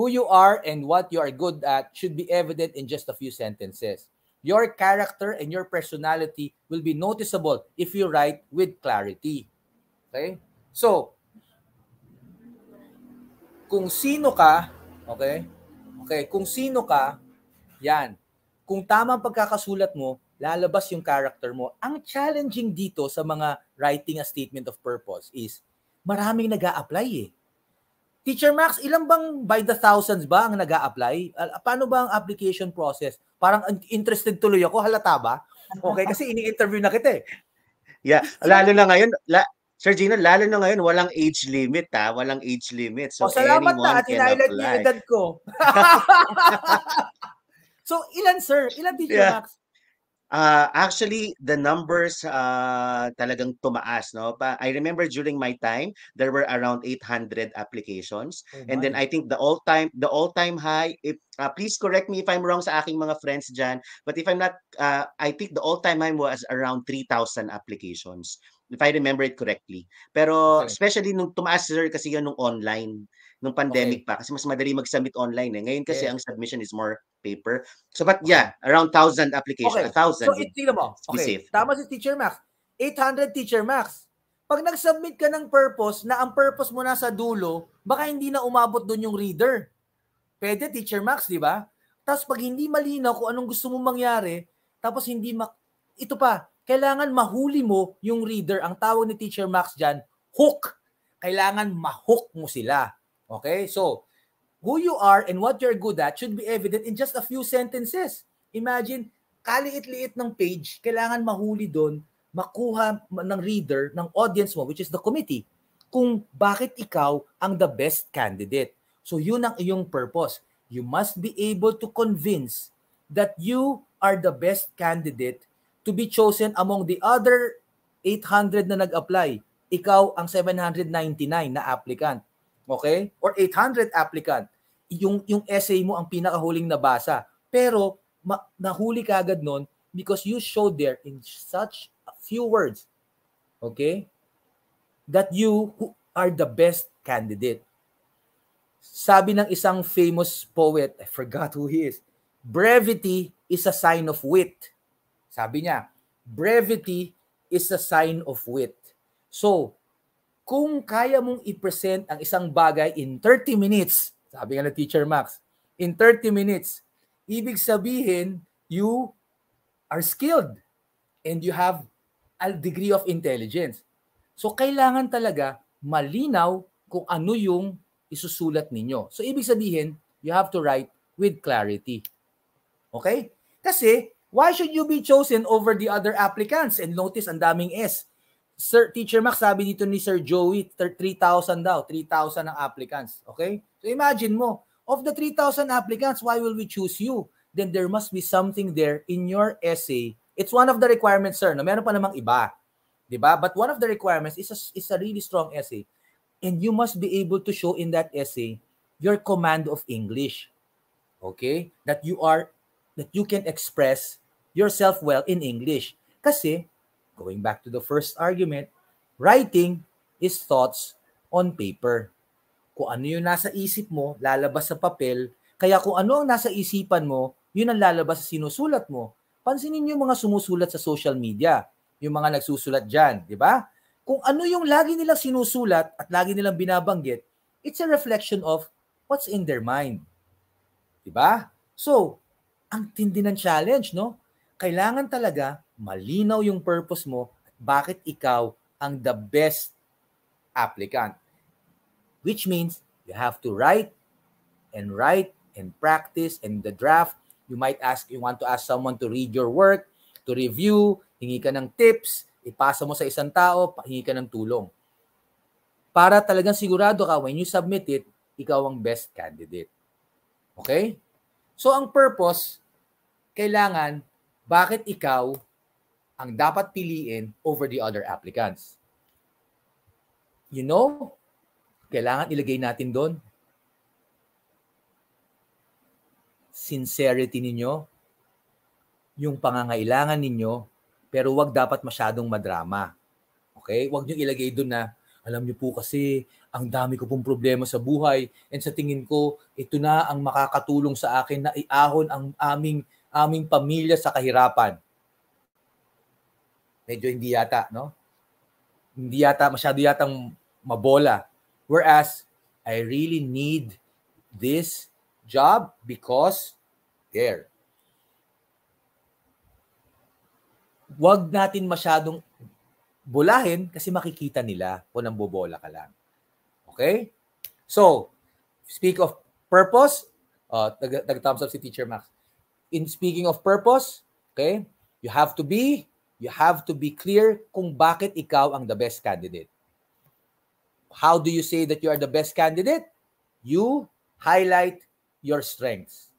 Who you are and what you are good at should be evident in just a few sentences. Your character and your personality will be noticeable if you write with clarity. Okay? So, kung sino ka, okay? Okay, kung sino ka, yan. Kung tamang pagkakasulat mo, lalabas yung character mo. Ang challenging dito sa mga writing a statement of purpose is maraming nag apply eh. Teacher Max, ilang bang by the thousands ba ang nag apply Paano ba ang application process? Parang interested tuloy ako, halata ba? Okay, kasi ini-interview na kita eh. Yeah, lalo na ngayon, la, Sir Gino, lalo na ngayon, walang age limit ha, walang age limit. So, oh, salamat na, at hinighlight niyo ko. so, ilan sir? Ilan teacher yeah. Max? Uh, actually, the numbers uh, talagang tumaas. No? I remember during my time, there were around 800 applications. Oh, and then I think the all-time the all-time high, if, uh, please correct me if I'm wrong sa aking mga friends dyan, but if I'm not, uh, I think the all-time high was around 3,000 applications if I remember it correctly. Pero okay. especially nung tumaas sir kasi yun nung online, nung pandemic okay. pa kasi mas madali mag-submit online eh. Ngayon kasi okay. ang submission is more paper. So but yeah, around 1,000 applications. Okay. 1,000. So it, tingnan mo. Okay. Tama si Teacher Max. 800 Teacher Max. Pag nag-submit ka ng purpose na ang purpose mo na sa dulo, baka hindi na umabot doon yung reader. Pwede Teacher Max, di ba? Tapos pag hindi malinaw kung anong gusto mong mangyari, tapos hindi mak... Ito pa, kailangan mahuli mo yung reader. Ang tawag ni Teacher Max dyan, hook. Kailangan mahook mo sila. Okay? So, who you are and what you're good at should be evident in just a few sentences. Imagine, kaliit-liit ng page, kailangan mahuli doon, makuha ng reader, ng audience mo, which is the committee, kung bakit ikaw ang the best candidate. So yun ang iyong purpose. You must be able to convince that you are the best candidate to be chosen among the other 800 na nag-apply. Ikaw ang 799 na applicant okay? Or 800 applicant. Yung, yung essay mo ang pinakahuling nabasa. Pero ma- nahuli ka agad nun because you showed there in such a few words, okay, that you are the best candidate. Sabi ng isang famous poet, I forgot who he is, brevity is a sign of wit. Sabi niya, brevity is a sign of wit. So, kung kaya mong i-present ang isang bagay in 30 minutes, sabi nga na Teacher Max, in 30 minutes, ibig sabihin, you are skilled and you have a degree of intelligence. So, kailangan talaga malinaw kung ano yung isusulat ninyo. So, ibig sabihin, you have to write with clarity. Okay? Kasi, why should you be chosen over the other applicants? And notice, ang daming S. Sir Teacher Max, sabi dito ni Sir Joey, 3,000 daw, 3,000 ang applicants. Okay? So imagine mo, of the 3,000 applicants, why will we choose you? Then there must be something there in your essay. It's one of the requirements, sir. No? Meron pa namang iba. Di ba? But one of the requirements is a, is a really strong essay. And you must be able to show in that essay your command of English. Okay? That you are, that you can express yourself well in English. Kasi, Going back to the first argument, writing is thoughts on paper. Kung ano yung nasa isip mo, lalabas sa papel. Kaya kung ano ang nasa isipan mo, yun ang lalabas sa sinusulat mo. Pansinin yung mga sumusulat sa social media, yung mga nagsusulat dyan, di ba? Kung ano yung lagi nilang sinusulat at lagi nilang binabanggit, it's a reflection of what's in their mind. Di ba? So, ang tindi ng challenge, no? kailangan talaga malinaw yung purpose mo at bakit ikaw ang the best applicant. Which means you have to write and write and practice and the draft. You might ask, you want to ask someone to read your work, to review, hingi ka ng tips, ipasa mo sa isang tao, hingi ka ng tulong. Para talagang sigurado ka, when you submit it, ikaw ang best candidate. Okay? So, ang purpose, kailangan bakit ikaw ang dapat piliin over the other applicants? You know, kailangan ilagay natin doon sincerity ninyo, yung pangangailangan ninyo, pero wag dapat masyadong madrama. Okay? Wag niyo ilagay doon na alam niyo po kasi ang dami ko pong problema sa buhay and sa tingin ko ito na ang makakatulong sa akin na iahon ang aming aming pamilya sa kahirapan. Medyo hindi yata, no? Hindi yata, masyado yatang mabola. Whereas, I really need this job because there. Huwag natin masyadong bulahin kasi makikita nila kung nang bobola ka lang. Okay? So, speak of purpose, uh, oh, tag-thumbs up si Teacher Max. in speaking of purpose, okay, you have to be, you have to be clear kung bakit ikaw ang the best candidate. How do you say that you are the best candidate? You highlight your strengths,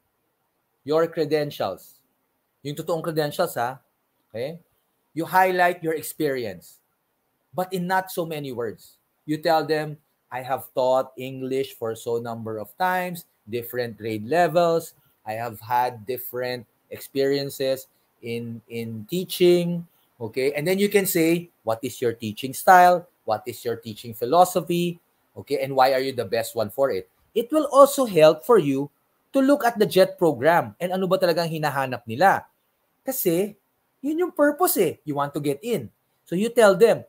your credentials. Yung totoong credentials, ha? Okay? You highlight your experience, but in not so many words. You tell them, I have taught English for so number of times, different grade levels, I have had different experiences in in teaching, okay? And then you can say what is your teaching style, what is your teaching philosophy, okay? And why are you the best one for it? It will also help for you to look at the JET program and ano ba talagang hinahanap nila. Kasi yun yung purpose eh. You want to get in. So you tell them,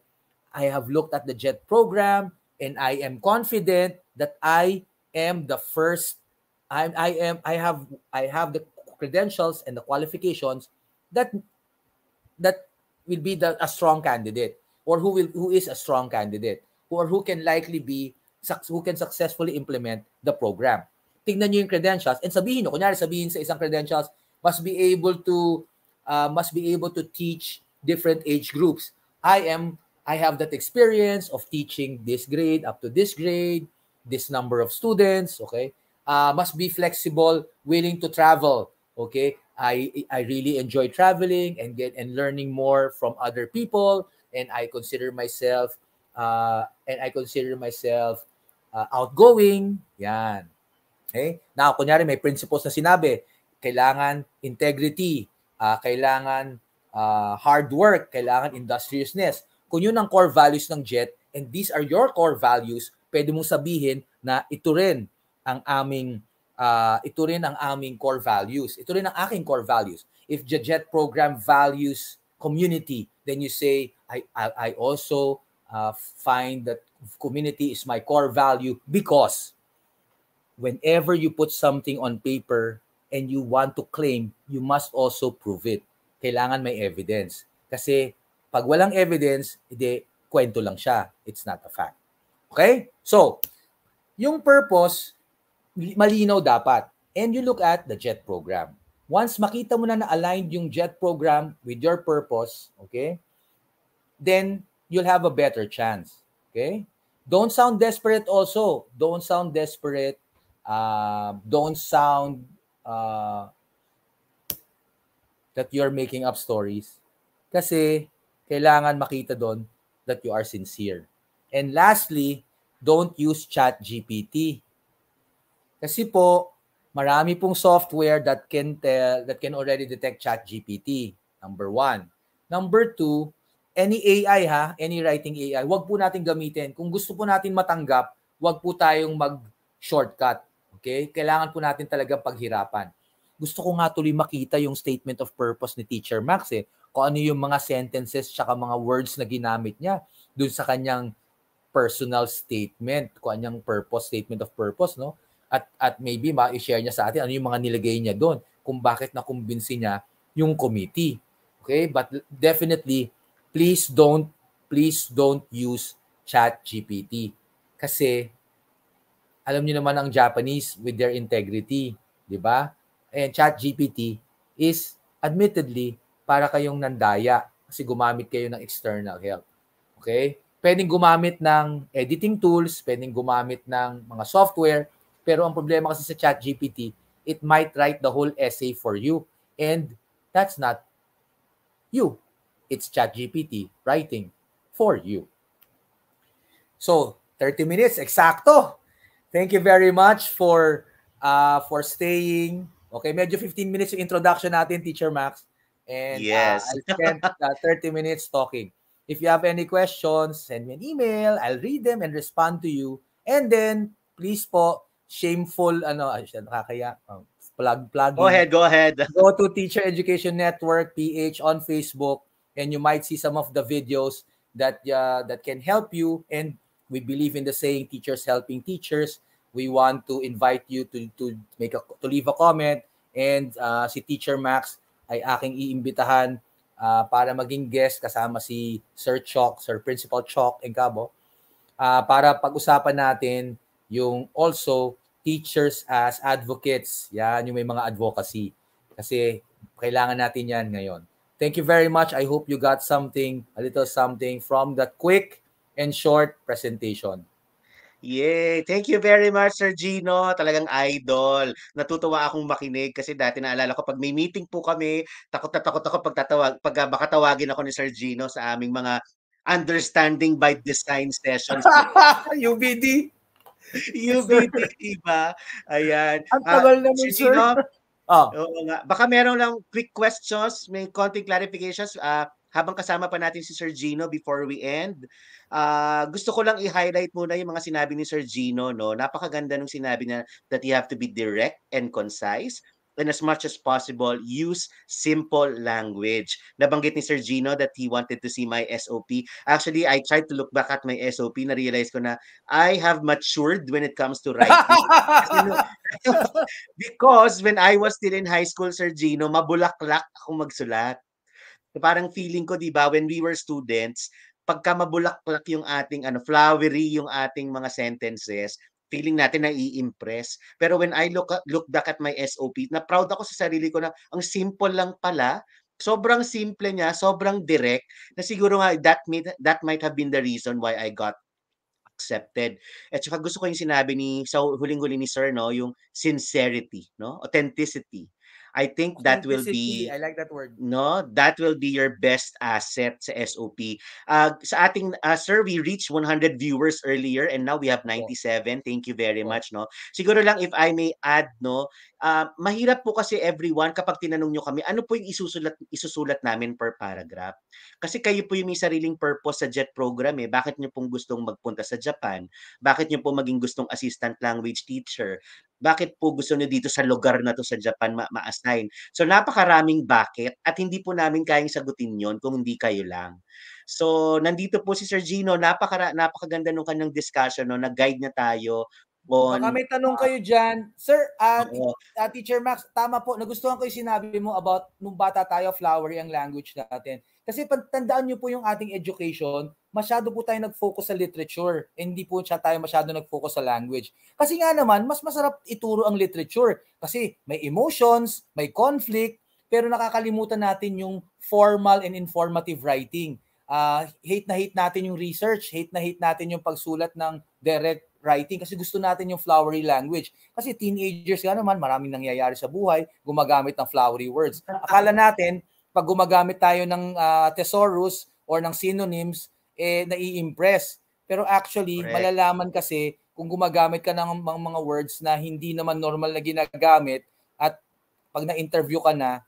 I have looked at the JET program and I am confident that I am the first I, I am I have I have the credentials and the qualifications that that will be the, a strong candidate or who will who is a strong candidate or who can likely be who can successfully implement the program. Tingnan niyo yung credentials and sabihin niyo kunyari sabihin sa isang credentials must be able to uh, must be able to teach different age groups. I am I have that experience of teaching this grade up to this grade, this number of students, okay? uh, must be flexible, willing to travel. Okay, I I really enjoy traveling and get and learning more from other people, and I consider myself uh, and I consider myself uh, outgoing. Yan. Okay? Now, kunyari may principles na sinabi, kailangan integrity, uh, kailangan uh, hard work, kailangan industriousness. Kung yun ang core values ng JET and these are your core values, pwede mong sabihin na ito rin ang aming uh, ito rin ang aming core values. Ito rin ang aking core values. If the program values community, then you say, I, I, I also uh, find that community is my core value because whenever you put something on paper and you want to claim, you must also prove it. Kailangan may evidence. Kasi pag walang evidence, ide, kwento lang siya. It's not a fact. Okay? So, yung purpose malinaw dapat. And you look at the JET program. Once makita mo na na-aligned yung JET program with your purpose, okay, then you'll have a better chance. Okay? Don't sound desperate also. Don't sound desperate. Uh, don't sound uh, that you're making up stories. Kasi kailangan makita doon that you are sincere. And lastly, don't use chat GPT kasi po, marami pong software that can tell, that can already detect chat GPT, number one. Number two, any AI ha, any writing AI, wag po natin gamitin. Kung gusto po natin matanggap, wag po tayong mag-shortcut. Okay? Kailangan po natin talaga paghirapan. Gusto ko nga tuloy makita yung statement of purpose ni Teacher Max eh. Kung ano yung mga sentences tsaka mga words na ginamit niya dun sa kanyang personal statement, kung anyang purpose, statement of purpose, no? at at maybe ma-share niya sa atin ano yung mga nilagay niya doon kung bakit na nakumbinsi niya yung committee. Okay? But definitely please don't please don't use ChatGPT kasi alam niyo naman ang Japanese with their integrity, 'di ba? And ChatGPT is admittedly para kayong nandaya kasi gumamit kayo ng external help. Okay? Pwedeng gumamit ng editing tools, pwedeng gumamit ng mga software, pero ang problema kasi sa chat GPT, it might write the whole essay for you. And that's not you. It's chat GPT writing for you. So, 30 minutes, eksakto. Thank you very much for uh, for staying. Okay, medyo 15 minutes yung introduction natin, Teacher Max. And uh, yes. uh, I spent uh, 30 minutes talking. If you have any questions, send me an email. I'll read them and respond to you. And then, please po, shameful ano siya nakakaya um, plug plug go ahead go ahead go to teacher education network ph on facebook and you might see some of the videos that uh, that can help you and we believe in the saying teachers helping teachers we want to invite you to to make a to leave a comment and uh, si teacher max ay aking iimbitahan uh, para maging guest kasama si sir Chok sir principal Chok and Cabo uh, para pag-usapan natin yung also teachers as advocates. Yan, yung may mga advocacy. Kasi kailangan natin yan ngayon. Thank you very much. I hope you got something, a little something from that quick and short presentation. Yay! Thank you very much, Sir Gino. Talagang idol. Natutuwa akong makinig kasi dati naalala ko pag may meeting po kami, takot na takot ako pag, tatawag, pag ah, baka tawagin ako ni Sir Gino sa aming mga understanding by design sessions. UBD. UBTT iba. Ayan. Ang ah, tagal uh, naman, sir. Sino? Oh. Oo nga. Baka meron lang quick questions, may konting clarifications uh, habang kasama pa natin si Sir Gino before we end. Uh, gusto ko lang i-highlight muna yung mga sinabi ni Sir Gino. No? Napakaganda nung sinabi niya that you have to be direct and concise and as much as possible, use simple language. Nabanggit ni Sir Gino that he wanted to see my SOP. Actually, I tried to look back at my SOP. Na-realize ko na I have matured when it comes to writing. because when I was still in high school, Sir Gino, mabulaklak ako magsulat. Parang feeling ko, di ba, when we were students, pagka mabulaklak yung ating ano, flowery yung ating mga sentences, feeling natin na i-impress. Pero when I look, look back at my SOP, na proud ako sa sarili ko na ang simple lang pala, sobrang simple niya, sobrang direct, na siguro nga that, may, that might have been the reason why I got accepted. At saka gusto ko yung sinabi ni, sa huling-huli ni Sir, no, yung sincerity, no? authenticity. I think that will be I like that word. No, that will be your best asset sa SOP. Uh, ah, sa ating uh, sir, we reached 100 viewers earlier and now we have 97. Thank you very much, no. Siguro lang if I may add, no, uh, mahirap po kasi everyone kapag tinanong nyo kami, ano po yung isusulat isusulat namin per paragraph? Kasi kayo po yung may sariling purpose sa JET program eh. Bakit nyo pong gustong magpunta sa Japan? Bakit nyo po maging gustong assistant language teacher? bakit po gusto nyo dito sa lugar na to sa Japan ma- assign So napakaraming bakit at hindi po namin kayang sagutin yon kung hindi kayo lang. So nandito po si Sir Gino, napaka, napakaganda nung kanyang discussion, no? nag-guide niya tayo on... Baka may tanong kayo diyan, Sir, uh, uh, uh, Teacher Max, tama po. Nagustuhan ko yung sinabi mo about nung bata tayo, flowery ang language natin. Kasi pagtandaan niyo po yung ating education, masyado po tayo nag-focus sa literature hindi po siya tayo masyado nag-focus sa language. Kasi nga naman, mas masarap ituro ang literature kasi may emotions, may conflict, pero nakakalimutan natin yung formal and informative writing. Uh, hate na hate natin yung research, hate na hate natin yung pagsulat ng direct writing kasi gusto natin yung flowery language. Kasi teenagers nga naman, maraming nangyayari sa buhay, gumagamit ng flowery words. Akala natin, pag gumagamit tayo ng uh, thesaurus or ng synonyms, eh, nai-impress. Pero actually, Correct. malalaman kasi kung gumagamit ka ng mga, mga words na hindi naman normal na ginagamit at pag na-interview ka na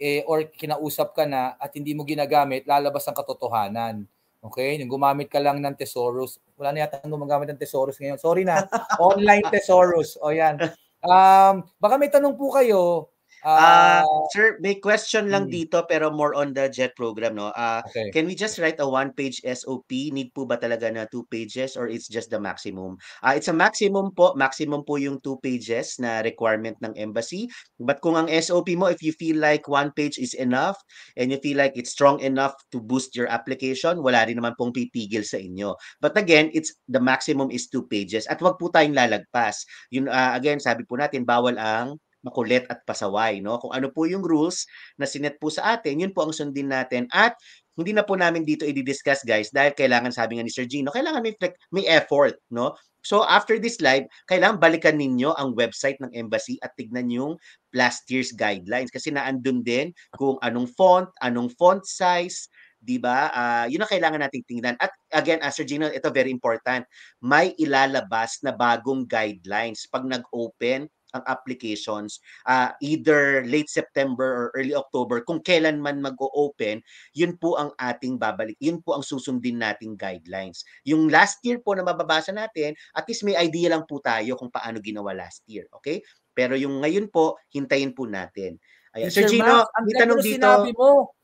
eh, or kinausap ka na at hindi mo ginagamit, lalabas ang katotohanan. Okay? Yung gumamit ka lang ng thesaurus. Wala na yata gumagamit ng thesaurus ngayon. Sorry na. Online thesaurus. O yan. Um, baka may tanong po kayo Uh, uh, sir, may question lang hmm. dito pero more on the JET program, no? Uh, okay. Can we just write a one-page SOP? Need po ba talaga na two pages or it's just the maximum? Uh, it's a maximum po. Maximum po yung two pages na requirement ng embassy. But kung ang SOP mo, if you feel like one page is enough and you feel like it's strong enough to boost your application, wala rin naman pong pipigil sa inyo. But again, it's the maximum is two pages. At wag po tayong lalagpas. Yun, uh, again, sabi po natin, bawal ang makulit at pasaway. No? Kung ano po yung rules na sinet po sa atin, yun po ang sundin natin. At hindi na po namin dito i-discuss guys dahil kailangan sabi nga ni Sir Gino, kailangan may, may effort, no? So after this live, kailangan balikan ninyo ang website ng embassy at tignan yung last year's guidelines kasi naandun din kung anong font, anong font size, 'di ba? Uh, 'yun ang kailangan nating tingnan. At again, as ah, Sir Gino, ito very important. May ilalabas na bagong guidelines pag nag-open ang applications uh, either late September or early October kung kailan man mag-o-open yun po ang ating babalik yun po ang susundin nating guidelines yung last year po na mababasa natin at least may idea lang po tayo kung paano ginawa last year okay pero yung ngayon po hintayin po natin Ayan. Sir Gino, ang tanong dito. Sinabi mo,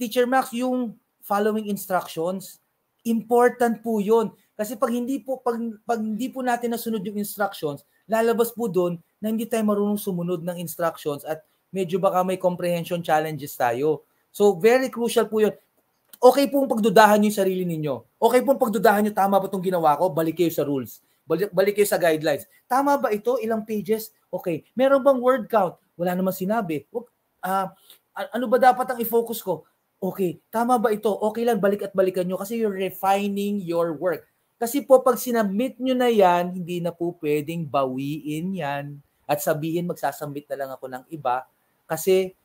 Teacher Max, yung following instructions, important po yun. Kasi pag hindi po, pag, pag hindi po natin nasunod yung instructions, lalabas po doon na hindi tayo marunong sumunod ng instructions at medyo baka may comprehension challenges tayo. So, very crucial po yun. Okay po pong pagdudahan yung sarili ninyo. Okay pong pagdudahan nyo, tama ba itong ginawa ko? Balik kayo sa rules. Balik, balik kayo sa guidelines. Tama ba ito? Ilang pages? Okay. Meron bang word count? Wala naman sinabi. Uh, ano ba dapat ang i-focus ko? Okay, tama ba ito? Okay lang, balik at balikan nyo kasi you're refining your work. Kasi po pag sinubmit nyo na yan, hindi na po pwedeng bawiin yan at sabihin magsasubmit na lang ako ng iba kasi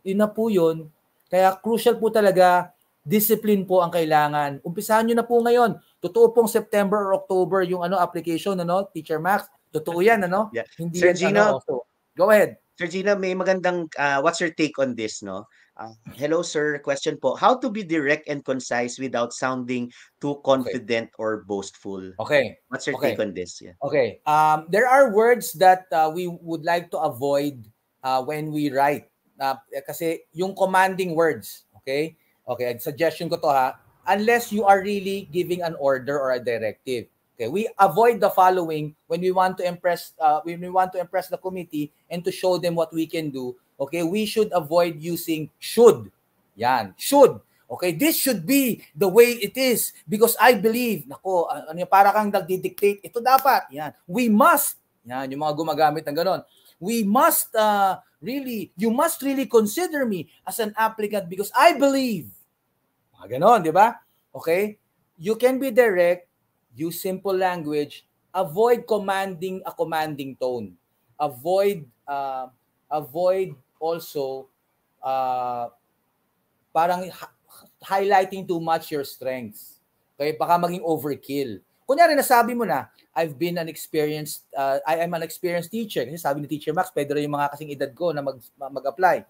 yun na po yun. Kaya crucial po talaga, discipline po ang kailangan. Umpisahan nyo na po ngayon. Totoo pong September or October yung ano application, ano, Teacher Max. Totoo yan, ano? Yeah. Hindi Sir yan, Gino, ano, so, go ahead. Sir Gina, may magandang, uh, what's your take on this, no? Ah, hello, sir. Question po. How to be direct and concise without sounding too confident okay. or boastful? Okay. What's your okay. take on this? Yeah. Okay. Um, there are words that uh, we would like to avoid uh, when we write. Uh, kasi yung commanding words, okay? Okay, suggestion ko to ha. Unless you are really giving an order or a directive. Okay, we avoid the following when we want to impress uh, when we want to impress the committee and to show them what we can do Okay, we should avoid using should. Yan, should. Okay, this should be the way it is because I believe, nako, ano para kang nagdi-dictate, ito dapat. Yan. We must. Yan, yung mga gumagamit ng ganun. We must uh, really, you must really consider me as an applicant because I believe. Mga ganun, di ba? Okay? You can be direct, use simple language, avoid commanding a commanding tone. Avoid uh, avoid also uh, parang highlighting too much your strengths. Kaya baka maging overkill. Kunyari, nasabi mo na, I've been an experienced, uh, I am an experienced teacher. Kasi sabi ni Teacher Max, pwede rin yung mga kasing edad ko na mag, mag-apply.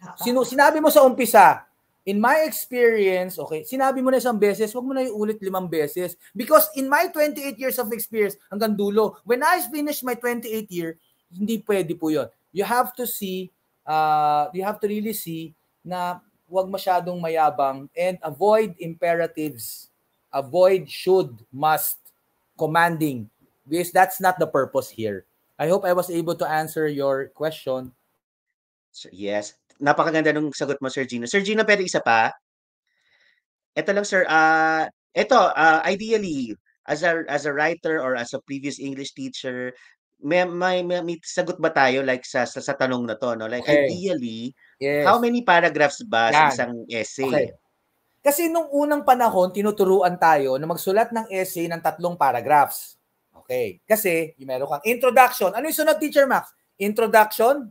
Ah, Sino, sinabi mo sa umpisa, in my experience, okay, sinabi mo na isang beses, wag mo na iulit limang beses. Because in my 28 years of experience, hanggang dulo, when I finished my 28 year, hindi pwede po yon. You have to see uh, ah, you have to really see na huwag masyadong mayabang and avoid imperatives. Avoid should, must, commanding. Because that's not the purpose here. I hope I was able to answer your question. Yes. Napakaganda ng sagot mo, Sir Gino. Sir Gino, pero isa pa. Ito lang, sir. Uh, ah, ito, uh, ah, ideally, as a, as a writer or as a previous English teacher, may, may, may, may sagot ba tayo like sa, sa, sa tanong na to, no? Like okay. ideally, yes. how many paragraphs ba Yan. sa isang essay? Okay. Kasi nung unang panahon, tinuturuan tayo na magsulat ng essay ng tatlong paragraphs. Okay. Kasi, yung meron kang introduction. Ano yung sunod, Teacher Max? Introduction,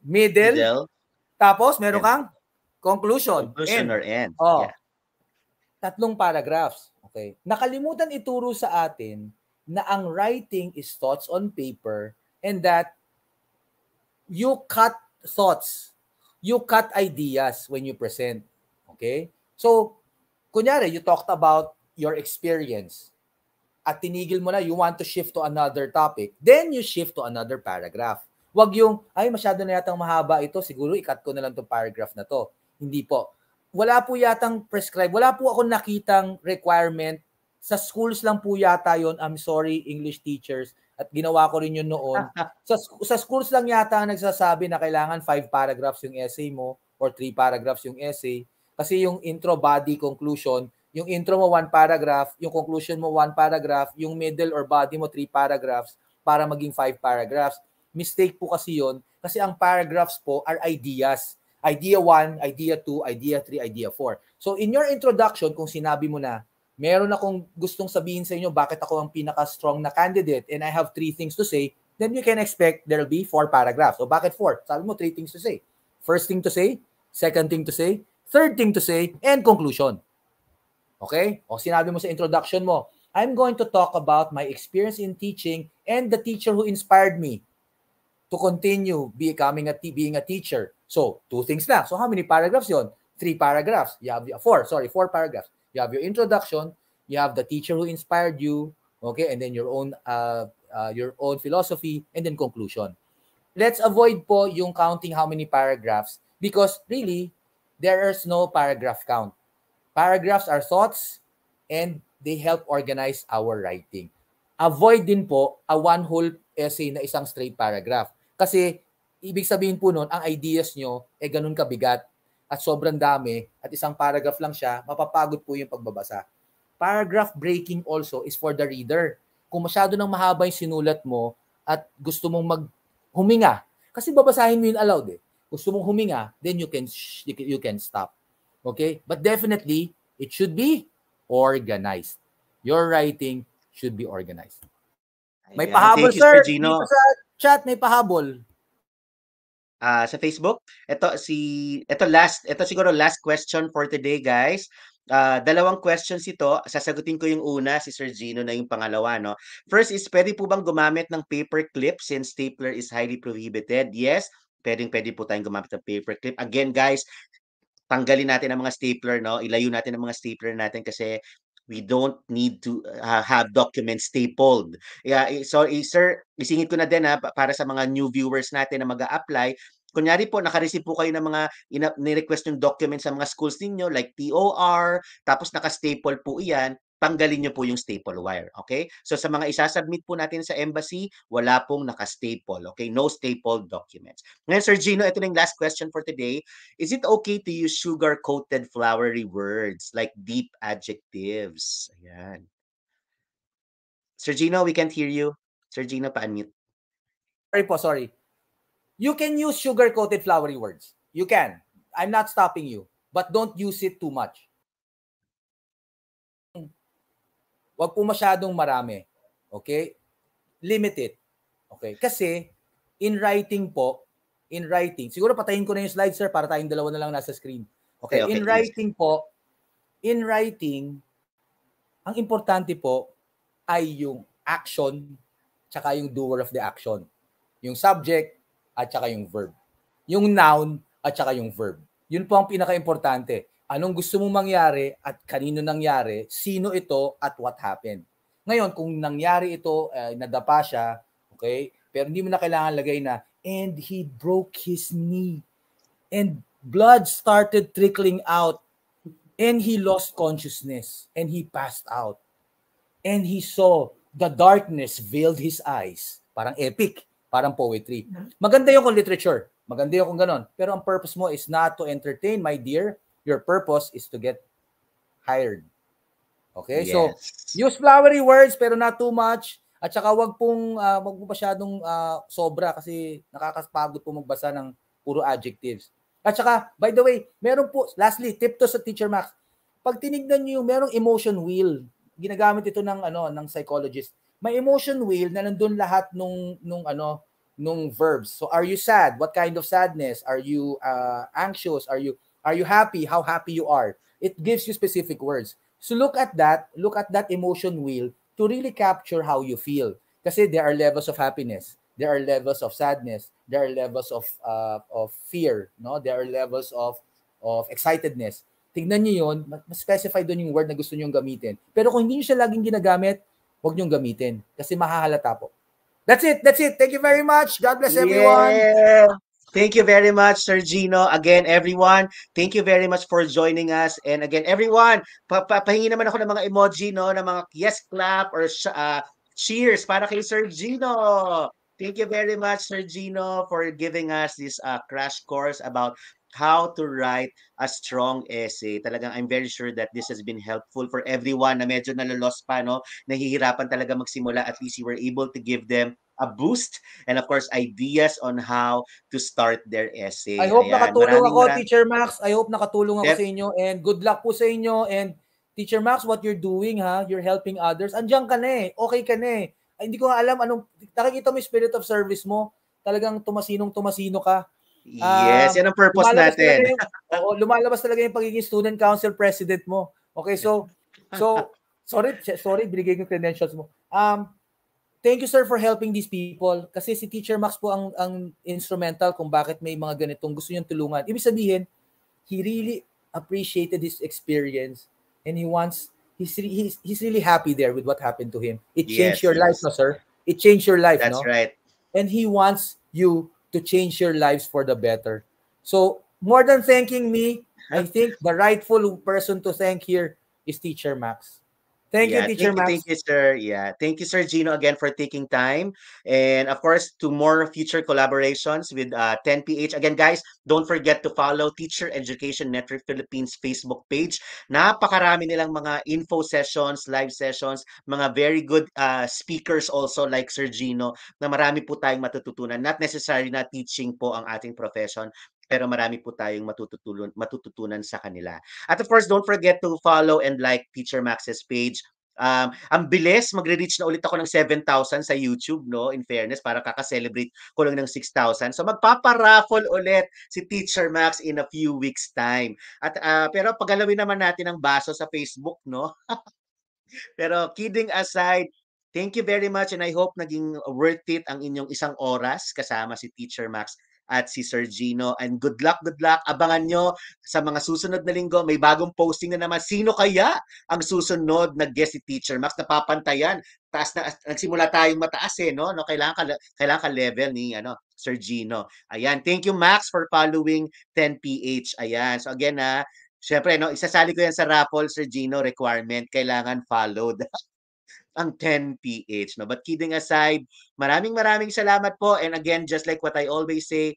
middle, middle. tapos meron kang conclusion. Conclusion end. or end. Oh. Yeah. Tatlong paragraphs. Okay. Nakalimutan ituro sa atin na ang writing is thoughts on paper and that you cut thoughts, you cut ideas when you present. Okay? So, kunyari, you talked about your experience at tinigil mo na, you want to shift to another topic, then you shift to another paragraph. Huwag yung, ay, masyado na yatang mahaba ito, siguro ikat ko na lang itong paragraph na to. Hindi po. Wala po yatang prescribe, wala po ako nakitang requirement sa schools lang po yata yon I'm sorry, English teachers. At ginawa ko rin yun noon. sa, sa schools lang yata ang nagsasabi na kailangan five paragraphs yung essay mo or three paragraphs yung essay. Kasi yung intro, body, conclusion, yung intro mo one paragraph, yung conclusion mo one paragraph, yung middle or body mo three paragraphs para maging five paragraphs. Mistake po kasi yon kasi ang paragraphs po are ideas. Idea 1, idea 2, idea 3, idea 4. So in your introduction, kung sinabi mo na, meron akong gustong sabihin sa inyo bakit ako ang pinaka-strong na candidate and I have three things to say, then you can expect there'll be four paragraphs. so bakit four? Sabi mo, three things to say. First thing to say, second thing to say, third thing to say, and conclusion. Okay? O sinabi mo sa introduction mo, I'm going to talk about my experience in teaching and the teacher who inspired me to continue becoming a being a teacher. So, two things na. So, how many paragraphs yon? Three paragraphs. You have, four, sorry, four paragraphs. You have your introduction, you have the teacher who inspired you, okay, and then your own uh, uh, your own philosophy and then conclusion. Let's avoid po yung counting how many paragraphs because really there is no paragraph count. Paragraphs are thoughts and they help organize our writing. Avoid din po a one whole essay na isang straight paragraph. Kasi ibig sabihin po noon, ang ideas nyo, eh ganun kabigat at sobrang dami at isang paragraph lang siya, mapapagod po yung pagbabasa. Paragraph breaking also is for the reader. Kung masyado nang mahaba yung sinulat mo at gusto mong mag huminga, kasi babasahin mo yun aloud eh. Gusto mong huminga, then you can you can stop. Okay? But definitely, it should be organized. Your writing should be organized. May pahabol, Thank you, sir. Gino. Dito sa chat, may pahabol uh, sa Facebook. Ito si ito last, ito siguro last question for today, guys. Uh, dalawang questions ito. Sasagutin ko yung una, si Sir Gino na yung pangalawa, no. First is pwede po bang gumamit ng paper clip since stapler is highly prohibited? Yes, pwedeng pwede po tayong gumamit ng paper clip. Again, guys, tanggalin natin ang mga stapler, no? Ilayo natin ang mga stapler natin kasi we don't need to uh, have documents stapled. Yeah, eh, so eh, sir, isingit ko na din ha, para sa mga new viewers natin na mag apply Kunyari po, nakareceive po kayo ng mga ina- ni-request yung documents sa mga schools ninyo like TOR, tapos naka-staple po iyan tanggalin nyo po yung staple wire. Okay? So sa mga isasubmit po natin sa embassy, wala pong naka-staple. Okay? No staple documents. Ngayon, Sir Gino, ito na last question for today. Is it okay to use sugar-coated flowery words like deep adjectives? Ayan. Sir Gino, we can't hear you. Sir Gino, pa-unmute. Sorry po, sorry. You can use sugar-coated flowery words. You can. I'm not stopping you. But don't use it too much. Huwag po masyadong marami. Okay? Limited. Okay? Kasi, in writing po, in writing, siguro patayin ko na yung slide, sir, para tayong dalawa na lang nasa screen. Okay, okay, okay in writing yes. po, in writing, ang importante po ay yung action tsaka yung doer of the action. Yung subject at tsaka yung verb. Yung noun at tsaka yung verb. Yun po ang pinaka-importante anong gusto mong mangyari at kanino nangyari, sino ito at what happened. Ngayon, kung nangyari ito, uh, nadapa siya, okay? Pero hindi mo na kailangan lagay na, and he broke his knee. And blood started trickling out. And he lost consciousness. And he passed out. And he saw the darkness veiled his eyes. Parang epic. Parang poetry. Mm-hmm. Maganda yung kung literature. Maganda yung kung ganon. Pero ang purpose mo is not to entertain, my dear Your purpose is to get hired. Okay? Yes. So, use flowery words pero not too much. At saka wag pong uh, wag uh, sobra kasi nakakapagod po magbasa ng puro adjectives. At saka, by the way, meron po, lastly, tip to sa Teacher Max. Pag tinignan niyo, merong emotion wheel. Ginagamit ito ng ano ng psychologist. May emotion wheel na nandoon lahat nung nung ano nung verbs. So are you sad? What kind of sadness? Are you uh, anxious? Are you Are you happy? How happy you are? It gives you specific words. So look at that, look at that emotion wheel to really capture how you feel. Kasi there are levels of happiness, there are levels of sadness, there are levels of uh, of fear, no? There are levels of of excitedness. Tingnan niyo 'yon, specify doon yung word na gusto niyo gamitin. Pero kung hindi niyo siya laging ginagamit, huwag niyo gamitin kasi mahahalata po. That's it. That's it. Thank you very much. God bless everyone. Yeah. Thank you very much, Sir Gino. Again, everyone, thank you very much for joining us. And again, everyone, papahingi naman ako ng mga emoji, no, ng mga yes clap or uh, cheers para kay Sir Gino. Thank you very much, Sir Gino, for giving us this uh, crash course about how to write a strong essay. Talagang I'm very sure that this has been helpful for everyone na medyo nalolos pa, no? Nahihirapan talaga magsimula. At least you were able to give them a boost and of course ideas on how to start their essay. I hope Ayan. nakatulong maraming, ako maraming... Teacher Max. I hope nakatulong ako yep. sa inyo and good luck po sa inyo and Teacher Max what you're doing ha, you're helping others. Andiyan ka na eh. Okay ka na eh. Ay, hindi ko nga alam anong nakikita mo yung spirit of service mo. Talagang tumasinong tumasino ka. Yes, um, yan ang um, purpose natin. Yung, oh, lumalabas talaga yung pagiging student council president mo. Okay, so so sorry sorry binigay ko credentials mo. Um thank you sir for helping these people kasi si Teacher Max po ang ang instrumental kung bakit may mga ganitong gusto niyang tulungan. Ibig sabihin, he really appreciated his experience and he wants he's he's, he's really happy there with what happened to him. It changed your yes. life, no sir? It changed your life, That's no? right. And he wants you to change your lives for the better. So, more than thanking me, I think the rightful person to thank here is Teacher Max. Thank yeah, you, teacher thank, Max. Thank you, sir. Yeah, thank you, sir Gino, again for taking time, and of course to more future collaborations with uh, 10PH. Again, guys, don't forget to follow Teacher Education Network Philippines Facebook page. Napakarami nilang mga info sessions, live sessions, mga very good uh, speakers also like Sir Gino na marami po tayong matututunan. Not necessary na teaching po ang ating profession, pero marami po tayong matututunan, matututunan sa kanila. At of course, don't forget to follow and like Teacher Max's page. Um, ang bilis, magre-reach na ulit ako ng 7,000 sa YouTube, no? In fairness, para kaka-celebrate ko lang ng 6,000. So magpaparaffle ulit si Teacher Max in a few weeks time. At uh, pero pagalawin naman natin ang baso sa Facebook, no? pero kidding aside, Thank you very much and I hope naging worth it ang inyong isang oras kasama si Teacher Max at si Sergino. And good luck, good luck. Abangan nyo sa mga susunod na linggo. May bagong posting na naman. Sino kaya ang susunod na guest si Teacher Max? Napapantayan. Taas na, nagsimula tayong mataas eh, no? no kailangan, ka, kailangan ka level ni ano, Sergino. Ayan. Thank you, Max, for following 10PH. Ayan. So again, ha, ah, Siyempre, no, isasali ko yan sa raffle, Sergino, requirement, kailangan followed. ang 10PH. No? But kidding aside, maraming maraming salamat po. And again, just like what I always say,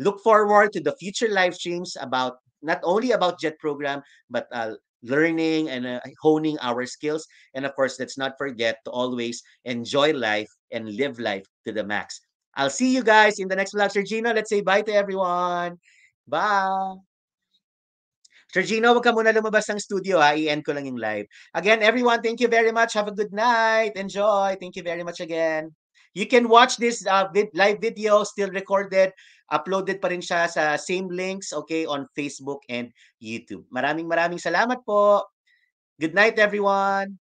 look forward to the future live streams about not only about JET program, but uh, learning and uh, honing our skills. And of course, let's not forget to always enjoy life and live life to the max. I'll see you guys in the next vlog, Gino, Let's say bye to everyone. Bye. Georgino, wag ka muna lumabas ng studio ha. I-end ko lang yung live. Again, everyone, thank you very much. Have a good night. Enjoy. Thank you very much again. You can watch this uh, vid- live video, still recorded. Uploaded pa rin siya sa same links, okay, on Facebook and YouTube. Maraming maraming salamat po. Good night, everyone.